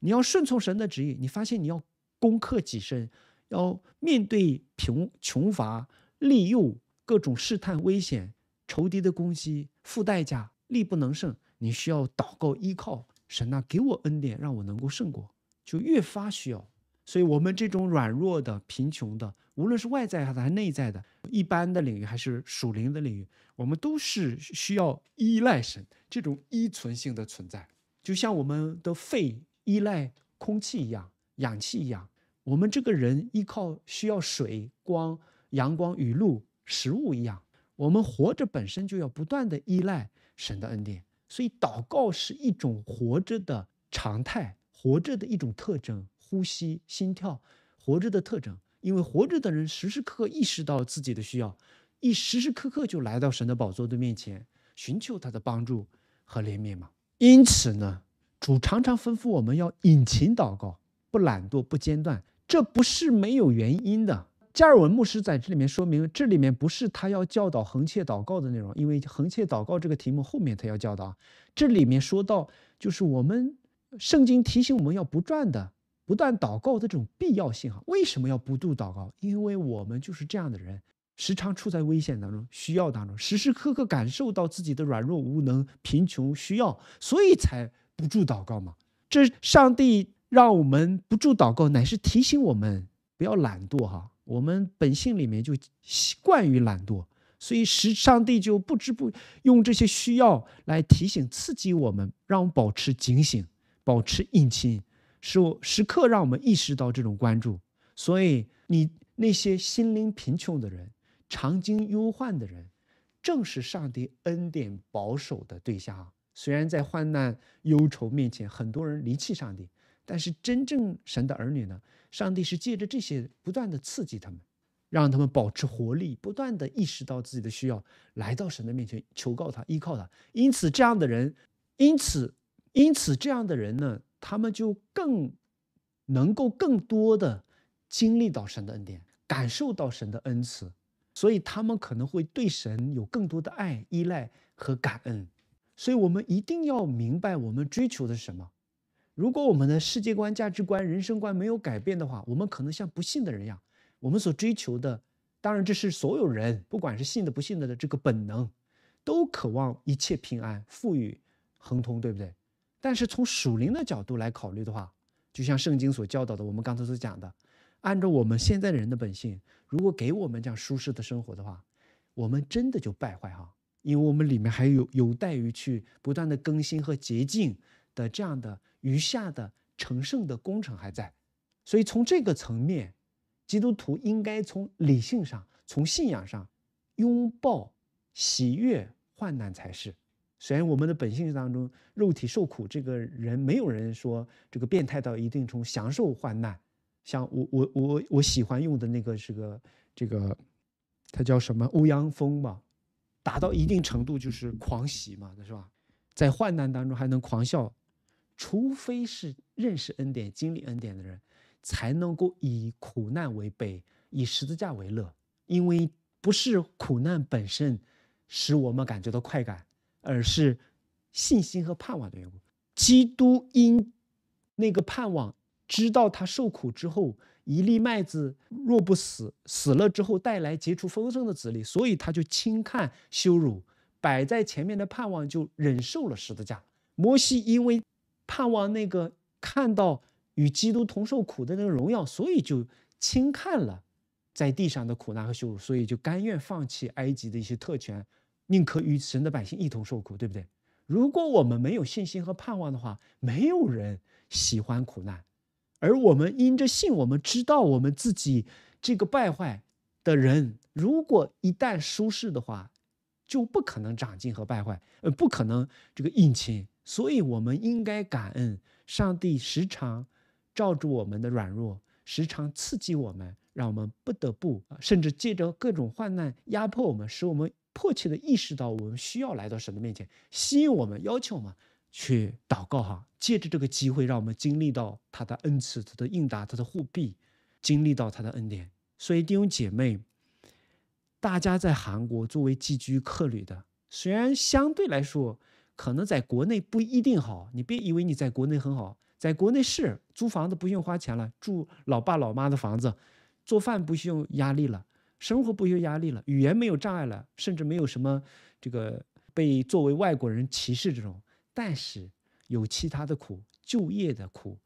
你要顺从神的旨意，你发现你要攻克己身。要面对贫穷乏、利诱、各种试探、危险、仇敌的攻击，付代价，力不能胜。你需要祷告，依靠神啊，给我恩典，让我能够胜过，就越发需要。所以，我们这种软弱的、贫穷的，无论是外在的还是内在的，一般的领域还是属灵的领域，我们都是需要依赖神，这种依存性的存在，就像我们的肺依赖空气一样，氧气一样。我们这个人依靠需要水、光、阳光、雨露、食物一样，我们活着本身就要不断的依赖神的恩典，所以祷告是一种活着的常态，活着的一种特征，呼吸、心跳，活着的特征。因为活着的人时时刻刻意识到自己的需要，一时时刻刻就来到神的宝座的面前，寻求他的帮助和怜悯嘛。因此呢，主常常吩咐我们要殷勤祷告，不懒惰，不间断。这不是没有原因的。加尔文牧师在这里面说明，这里面不是他要教导横切祷告的内容，因为横切祷告这个题目后面他要教导。这里面说到，就是我们圣经提醒我们要不断、的不断祷告的这种必要性啊。为什么要不度祷告？因为我们就是这样的人，时常处在危险当中、需要当中，时时刻刻感受到自己的软弱无能、贫穷需要，所以才不住祷告嘛。这上帝。让我们不住祷告，乃是提醒我们不要懒惰哈。我们本性里面就习惯于懒惰，所以使上帝就不知不用这些需要来提醒、刺激我们，让我们保持警醒，保持殷勤，使我时刻让我们意识到这种关注。所以，你那些心灵贫穷的人、常经忧患的人，正是上帝恩典保守的对象。虽然在患难、忧愁面前，很多人离弃上帝。但是真正神的儿女呢？上帝是借着这些不断的刺激他们，让他们保持活力，不断的意识到自己的需要，来到神的面前求告他，依靠他。因此，这样的人，因此，因此这样的人呢，他们就更能够更多的经历到神的恩典，感受到神的恩赐，所以他们可能会对神有更多的爱、依赖和感恩。所以我们一定要明白，我们追求的是什么。如果我们的世界观、价值观、人生观没有改变的话，我们可能像不信的人一样，我们所追求的，当然这是所有人，不管是信的、不信的的这个本能，都渴望一切平安、富裕、亨通，对不对？但是从属灵的角度来考虑的话，就像圣经所教导的，我们刚才所讲的，按照我们现在的人的本性，如果给我们这样舒适的生活的话，我们真的就败坏哈，因为我们里面还有有待于去不断的更新和洁净的这样的。余下的成圣的工程还在，所以从这个层面，基督徒应该从理性上、从信仰上拥抱喜悦患难才是。虽然我们的本性当中肉体受苦，这个人没有人说这个变态到一定度，享受患难。像我我我我喜欢用的那个是个这个，他叫什么？欧阳锋吧？达到一定程度就是狂喜嘛，是吧？在患难当中还能狂笑。除非是认识恩典、经历恩典的人，才能够以苦难为悲，以十字架为乐。因为不是苦难本身使我们感觉到快感，而是信心和盼望的缘故。基督因那个盼望，知道他受苦之后，一粒麦子若不死，死了之后带来结出丰盛的子粒，所以他就轻看羞辱摆在前面的盼望，就忍受了十字架。摩西因为。盼望那个看到与基督同受苦的那个荣耀，所以就轻看了在地上的苦难和羞辱，所以就甘愿放弃埃及的一些特权，宁可与神的百姓一同受苦，对不对？如果我们没有信心和盼望的话，没有人喜欢苦难。而我们因着信，我们知道我们自己这个败坏的人，如果一旦舒适的话，就不可能长进和败坏，呃，不可能这个殷勤。所以，我们应该感恩上帝，时常罩住我们的软弱，时常刺激我们，让我们不得不，甚至借着各种患难压迫我们，使我们迫切的意识到我们需要来到神的面前，吸引我们，要求我们去祷告哈。借着这个机会，让我们经历到他的恩赐、他的应答、他的护庇，经历到他的恩典。所以，弟兄姐妹，大家在韩国作为寄居客旅的，虽然相对来说，可能在国内不一定好，你别以为你在国内很好，在国内是租房子不用花钱了，住老爸老妈的房子，做饭不需要压力了，生活不需要压力了，语言没有障碍了，甚至没有什么这个被作为外国人歧视这种，但是有其他的苦，就业的苦，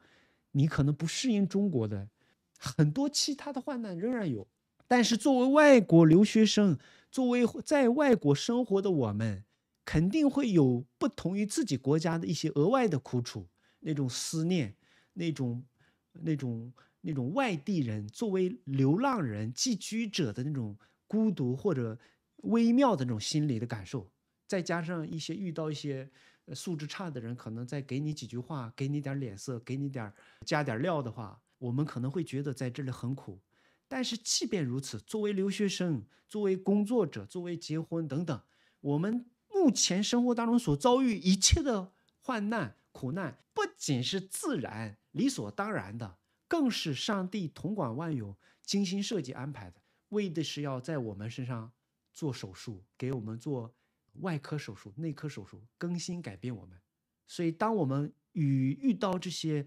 你可能不适应中国的，很多其他的患难仍然有，但是作为外国留学生，作为在外国生活的我们。肯定会有不同于自己国家的一些额外的苦楚，那种思念，那种、那种、那种外地人作为流浪人、寄居者的那种孤独或者微妙的那种心理的感受，再加上一些遇到一些素质差的人，可能再给你几句话，给你点脸色，给你点加点料的话，我们可能会觉得在这里很苦。但是即便如此，作为留学生、作为工作者、作为结婚等等，我们。目前生活当中所遭遇一切的患难苦难，不仅是自然理所当然的，更是上帝统管万有、精心设计安排的，为的是要在我们身上做手术，给我们做外科手术、内科手术，更新改变我们。所以，当我们与遇到这些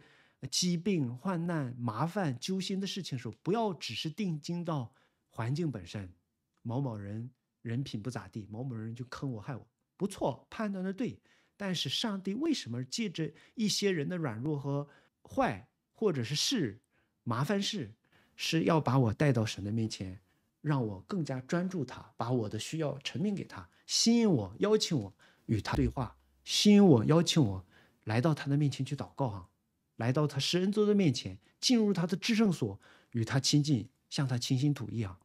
疾病、患难、麻烦、揪心的事情的时候，不要只是定睛到环境本身，某某人人品不咋地，某某人就坑我害我。不错，判断的对。但是上帝为什么借着一些人的软弱和坏，或者是事麻烦事，是要把我带到神的面前，让我更加专注他，把我的需要呈明给他，吸引我，邀请我与他对话，吸引我，邀请我来到他的面前去祷告啊，来到他施恩座的面前，进入他的至圣所，与他亲近，向他倾心吐意啊。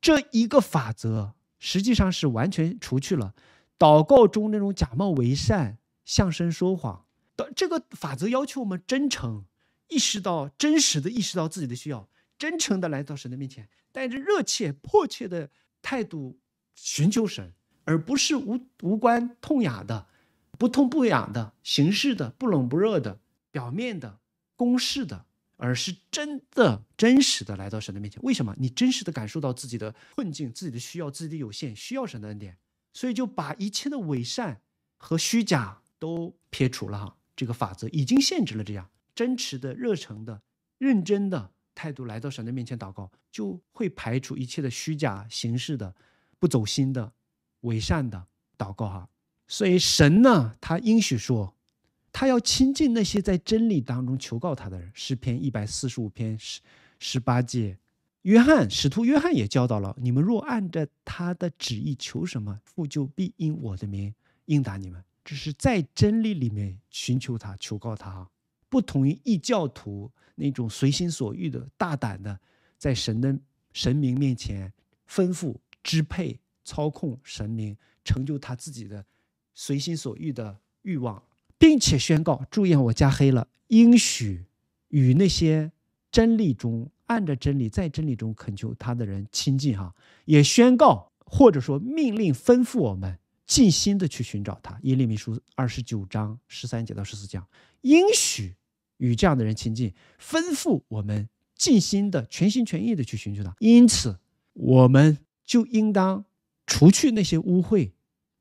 这一个法则。实际上是完全除去了祷告中那种假冒为善、相声说谎。的这个法则要求我们真诚，意识到真实的意识到自己的需要，真诚的来到神的面前，带着热切、迫切的态度寻求神，而不是无无关痛痒的、不痛不痒的形式的、不冷不热的、表面的、公式的。而是真的、真实的来到神的面前，为什么？你真实的感受到自己的困境、自己的需要、自己的有限，需要神的恩典，所以就把一切的伪善和虚假都撇除了哈。这个法则已经限制了这样真实的、热诚的、认真的态度来到神的面前祷告，就会排除一切的虚假形式的、不走心的、伪善的祷告哈。所以神呢，他应许说。他要亲近那些在真理当中求告他的人。诗篇一百四十五篇十十八节，约翰使徒约翰也教导了：你们若按着他的旨意求什么，父就必因我的名应答你们。这是在真理里面寻求他、求告他，不同于异教徒那种随心所欲的、大胆的，在神的神明面前吩咐、支配、操控神明，成就他自己的随心所欲的欲望。并且宣告，注意我加黑了，应许与那些真理中按着真理在真理中恳求他的人亲近哈，也宣告或者说命令吩咐我们尽心的去寻找他。耶利米书二十九章十三节到十四讲，应许与这样的人亲近，吩咐我们尽心的全心全意的去寻求他。因此，我们就应当除去那些污秽，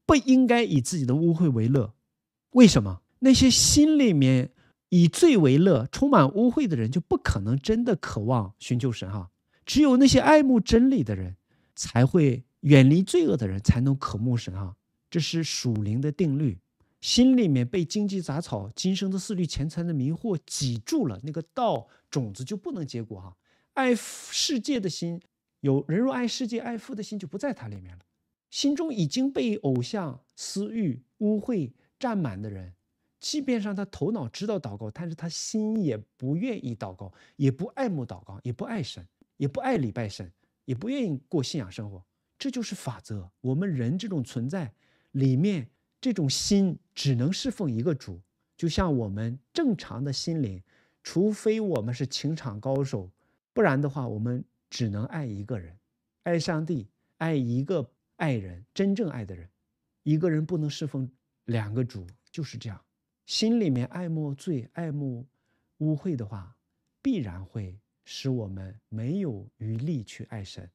不应该以自己的污秽为乐。为什么？那些心里面以罪为乐、充满污秽的人，就不可能真的渴望寻求神哈。只有那些爱慕真理的人，才会远离罪恶的人，才能渴慕神哈。这是属灵的定律。心里面被荆棘、杂草、今生的私欲、钱财的迷惑挤住了，那个道种子就不能结果哈。爱世界的心，有人若爱世界、爱富的心就不在它里面了。心中已经被偶像、私欲、污秽占满的人。即便上他头脑知道祷告，但是他心也不愿意祷告，也不爱慕祷告，也不爱神，也不爱礼拜神，也不愿意过信仰生活。这就是法则。我们人这种存在里面，这种心只能侍奉一个主。就像我们正常的心灵，除非我们是情场高手，不然的话，我们只能爱一个人，爱上帝，爱一个爱人，真正爱的人。一个人不能侍奉两个主，就是这样。心里面爱慕罪、爱慕污秽的话，必然会使我们没有余力去爱神，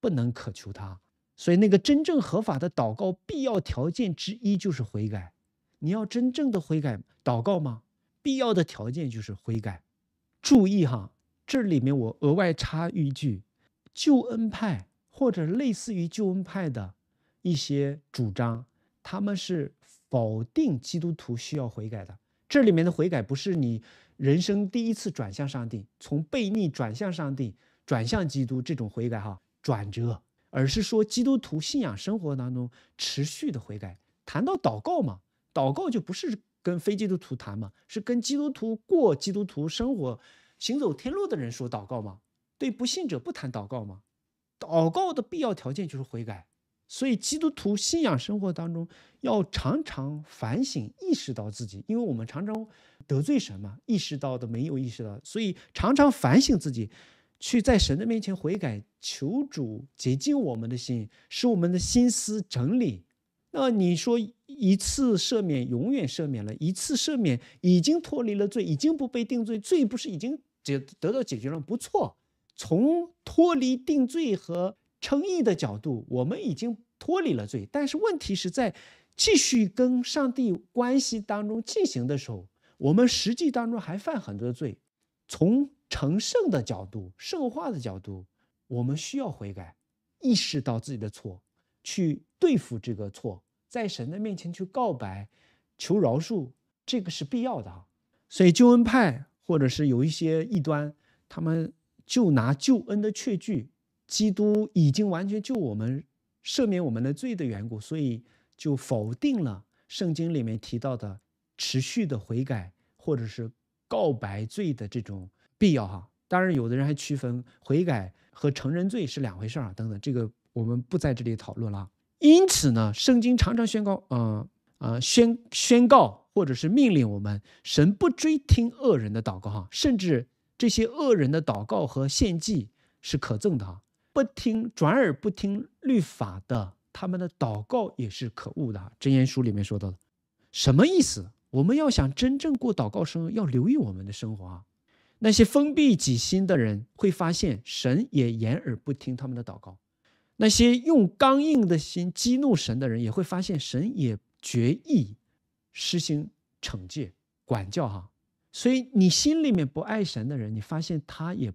不能渴求他。所以，那个真正合法的祷告必要条件之一就是悔改。你要真正的悔改祷告吗？必要的条件就是悔改。注意哈，这里面我额外插一句：救恩派或者类似于救恩派的一些主张，他们是。否定基督徒需要悔改的，这里面的悔改不是你人生第一次转向上帝，从悖逆转向上帝，转向基督这种悔改哈转折，而是说基督徒信仰生活当中持续的悔改。谈到祷告嘛，祷告就不是跟非基督徒谈嘛，是跟基督徒过基督徒生活、行走天路的人说祷告嘛？对不信者不谈祷告吗？祷告的必要条件就是悔改。所以基督徒信仰生活当中，要常常反省，意识到自己，因为我们常常得罪神嘛，意识到的没有意识到，所以常常反省自己，去在神的面前悔改，求主洁净我们的心，使我们的心思整理。那你说一次赦免，永远赦免了？一次赦免已经脱离了罪，已经不被定罪，罪不是已经解得到解决了？不错，从脱离定罪和。称义的角度，我们已经脱离了罪，但是问题是在继续跟上帝关系当中进行的时候，我们实际当中还犯很多的罪。从成圣的角度、圣化的角度，我们需要悔改，意识到自己的错，去对付这个错，在神的面前去告白、求饶恕，这个是必要的啊。所以救恩派或者是有一些异端，他们就拿救恩的确据。基督已经完全救我们，赦免我们的罪的缘故，所以就否定了圣经里面提到的持续的悔改或者是告白罪的这种必要哈。当然，有的人还区分悔改和承认罪是两回事儿啊。等等，这个我们不在这里讨论了。因此呢，圣经常常宣告，呃啊宣宣告或者是命令我们，神不追听恶人的祷告哈，甚至这些恶人的祷告和献祭是可憎的哈。不听，转而不听律法的，他们的祷告也是可恶的。真言书里面说到的，什么意思？我们要想真正过祷告生活，要留意我们的生活啊。那些封闭己心的人，会发现神也掩耳不听他们的祷告；那些用刚硬的心激怒神的人，也会发现神也决意实行惩戒管教哈。所以你心里面不爱神的人，你发现他也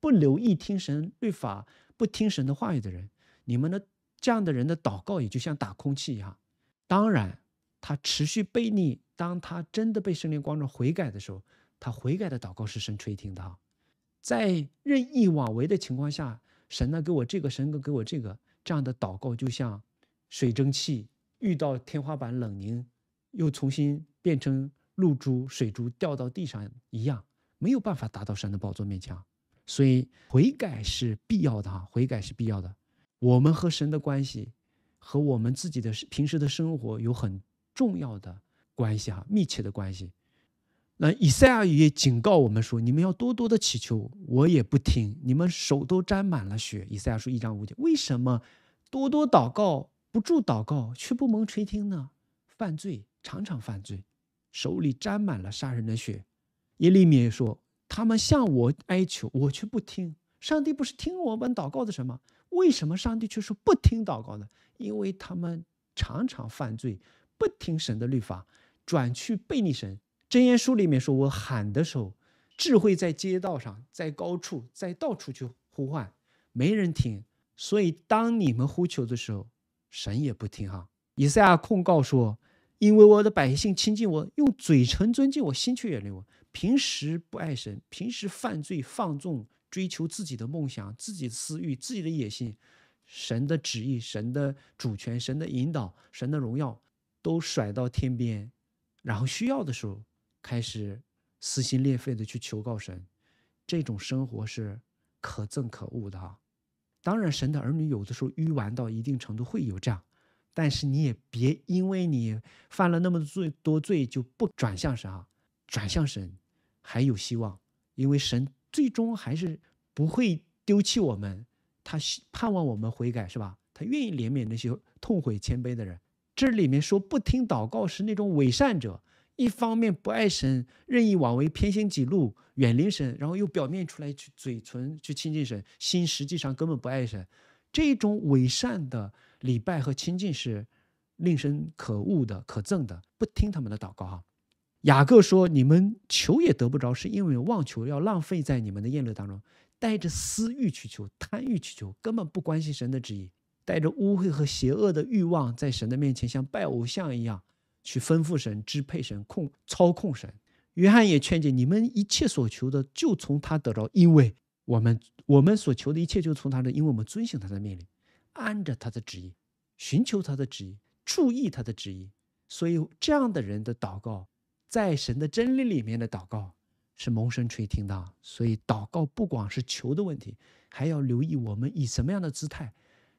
不留意听神律法。不听神的话语的人，你们的这样的人的祷告也就像打空气一样。当然，他持续背逆，当他真的被圣灵光照悔改的时候，他悔改的祷告是神垂听听啊，在任意妄为的情况下，神呢给我这个，神哥给我这个，这样的祷告就像水蒸气遇到天花板冷凝，又重新变成露珠、水珠掉到地上一样，没有办法达到神的宝座面前。所以悔改是必要的哈，悔改是必要的。我们和神的关系，和我们自己的平时的生活有很重要的关系哈，密切的关系。那以赛亚也警告我们说，你们要多多的祈求，我也不听。你们手都沾满了血。以赛亚书一章五节，为什么多多祷告不住祷告，却不蒙垂听呢？犯罪，常常犯罪，手里沾满了杀人的血。耶利米也说。他们向我哀求，我却不听。上帝不是听我们祷告的什么？为什么上帝却说不听祷告呢？因为他们常常犯罪，不听神的律法，转去背逆神。箴言书里面说：“我喊的时候，智慧在街道上，在高处，在到处去呼唤，没人听。所以当你们呼求的时候，神也不听。”哈，以赛亚控告说：“因为我的百姓亲近我，用嘴唇尊敬我，心却远离我。”平时不爱神，平时犯罪放纵，追求自己的梦想、自己私欲、自己的野心，神的旨意、神的主权、神的引导、神的荣耀都甩到天边，然后需要的时候开始撕心裂肺的去求告神，这种生活是可憎可恶的哈。当然，神的儿女有的时候迂顽到一定程度会有这样，但是你也别因为你犯了那么罪，多罪就不转向神啊，转向神。还有希望，因为神最终还是不会丢弃我们，他盼望我们悔改，是吧？他愿意怜悯那些痛悔谦卑的人。这里面说不听祷告是那种伪善者，一方面不爱神，任意妄为，偏行己路，远离神，然后又表面出来去嘴唇去亲近神，心实际上根本不爱神。这种伪善的礼拜和亲近是令神可恶的、可憎的，不听他们的祷告啊。雅各说：“你们求也得不着，是因为妄求要浪费在你们的宴乐当中，带着私欲去求，贪欲去求，根本不关心神的旨意，带着污秽和邪恶的欲望，在神的面前像拜偶像一样，去吩咐神、支配神、控操控神。”约翰也劝诫你们一切所求的，就从他得着，因为我们我们所求的一切就从他的，因为我们遵行他的命令，按着他的旨意，寻求他的旨意，注意他的旨意。所以这样的人的祷告。”在神的真理里面的祷告是蒙神垂听的，所以祷告不光是求的问题，还要留意我们以什么样的姿态、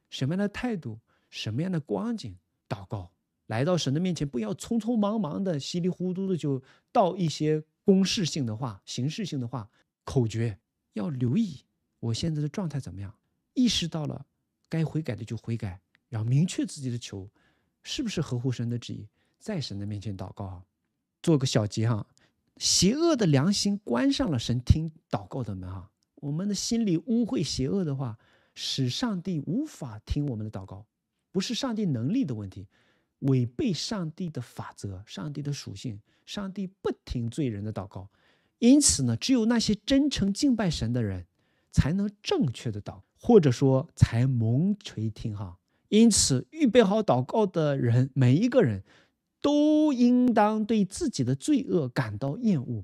什么样的态度、什么样的光景祷告，来到神的面前，不要匆匆忙忙的、稀里糊涂的就到一些公式性的话、形式性的话、口诀，要留意我现在的状态怎么样，意识到了该悔改的就悔改，要明确自己的求是不是合乎神的旨意，在神的面前祷告。做个小结哈，邪恶的良心关上了神听祷告的门哈。我们的心里污秽邪恶的话，使上帝无法听我们的祷告，不是上帝能力的问题，违背上帝的法则、上帝的属性，上帝不听罪人的祷告。因此呢，只有那些真诚敬拜神的人，才能正确的祷，或者说才蒙垂听哈。因此，预备好祷告的人，每一个人。都应当对自己的罪恶感到厌恶，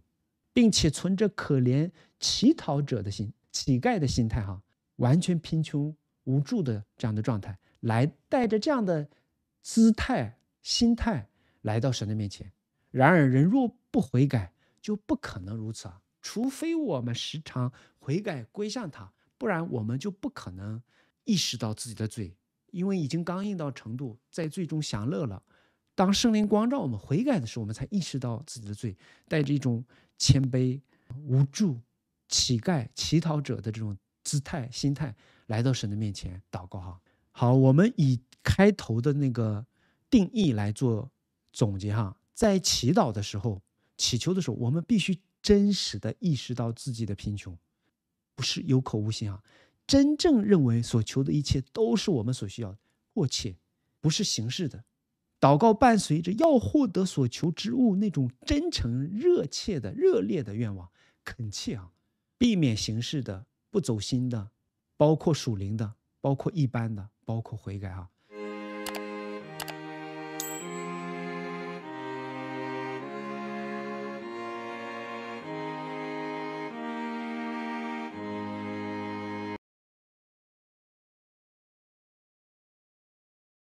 并且存着可怜乞讨者的心、乞丐的心态，哈，完全贫穷无助的这样的状态，来带着这样的姿态、心态来到神的面前。然而，人若不悔改，就不可能如此啊！除非我们时常悔改归向他，不然我们就不可能意识到自己的罪，因为已经刚硬到程度，在罪中享乐了。当圣灵光照我们悔改的时候，我们才意识到自己的罪，带着一种谦卑、无助、乞丐、乞讨者的这种姿态、心态来到神的面前祷告。哈，好，我们以开头的那个定义来做总结。哈，在祈祷的时候、祈求的时候，我们必须真实的意识到自己的贫穷，不是有口无心啊，真正认为所求的一切都是我们所需要的，迫切，不是形式的。祷告伴随着要获得所求之物那种真诚、热切的、热烈的愿望，恳切啊，避免形式的、不走心的，包括属灵的，包括一般的，包括悔改啊。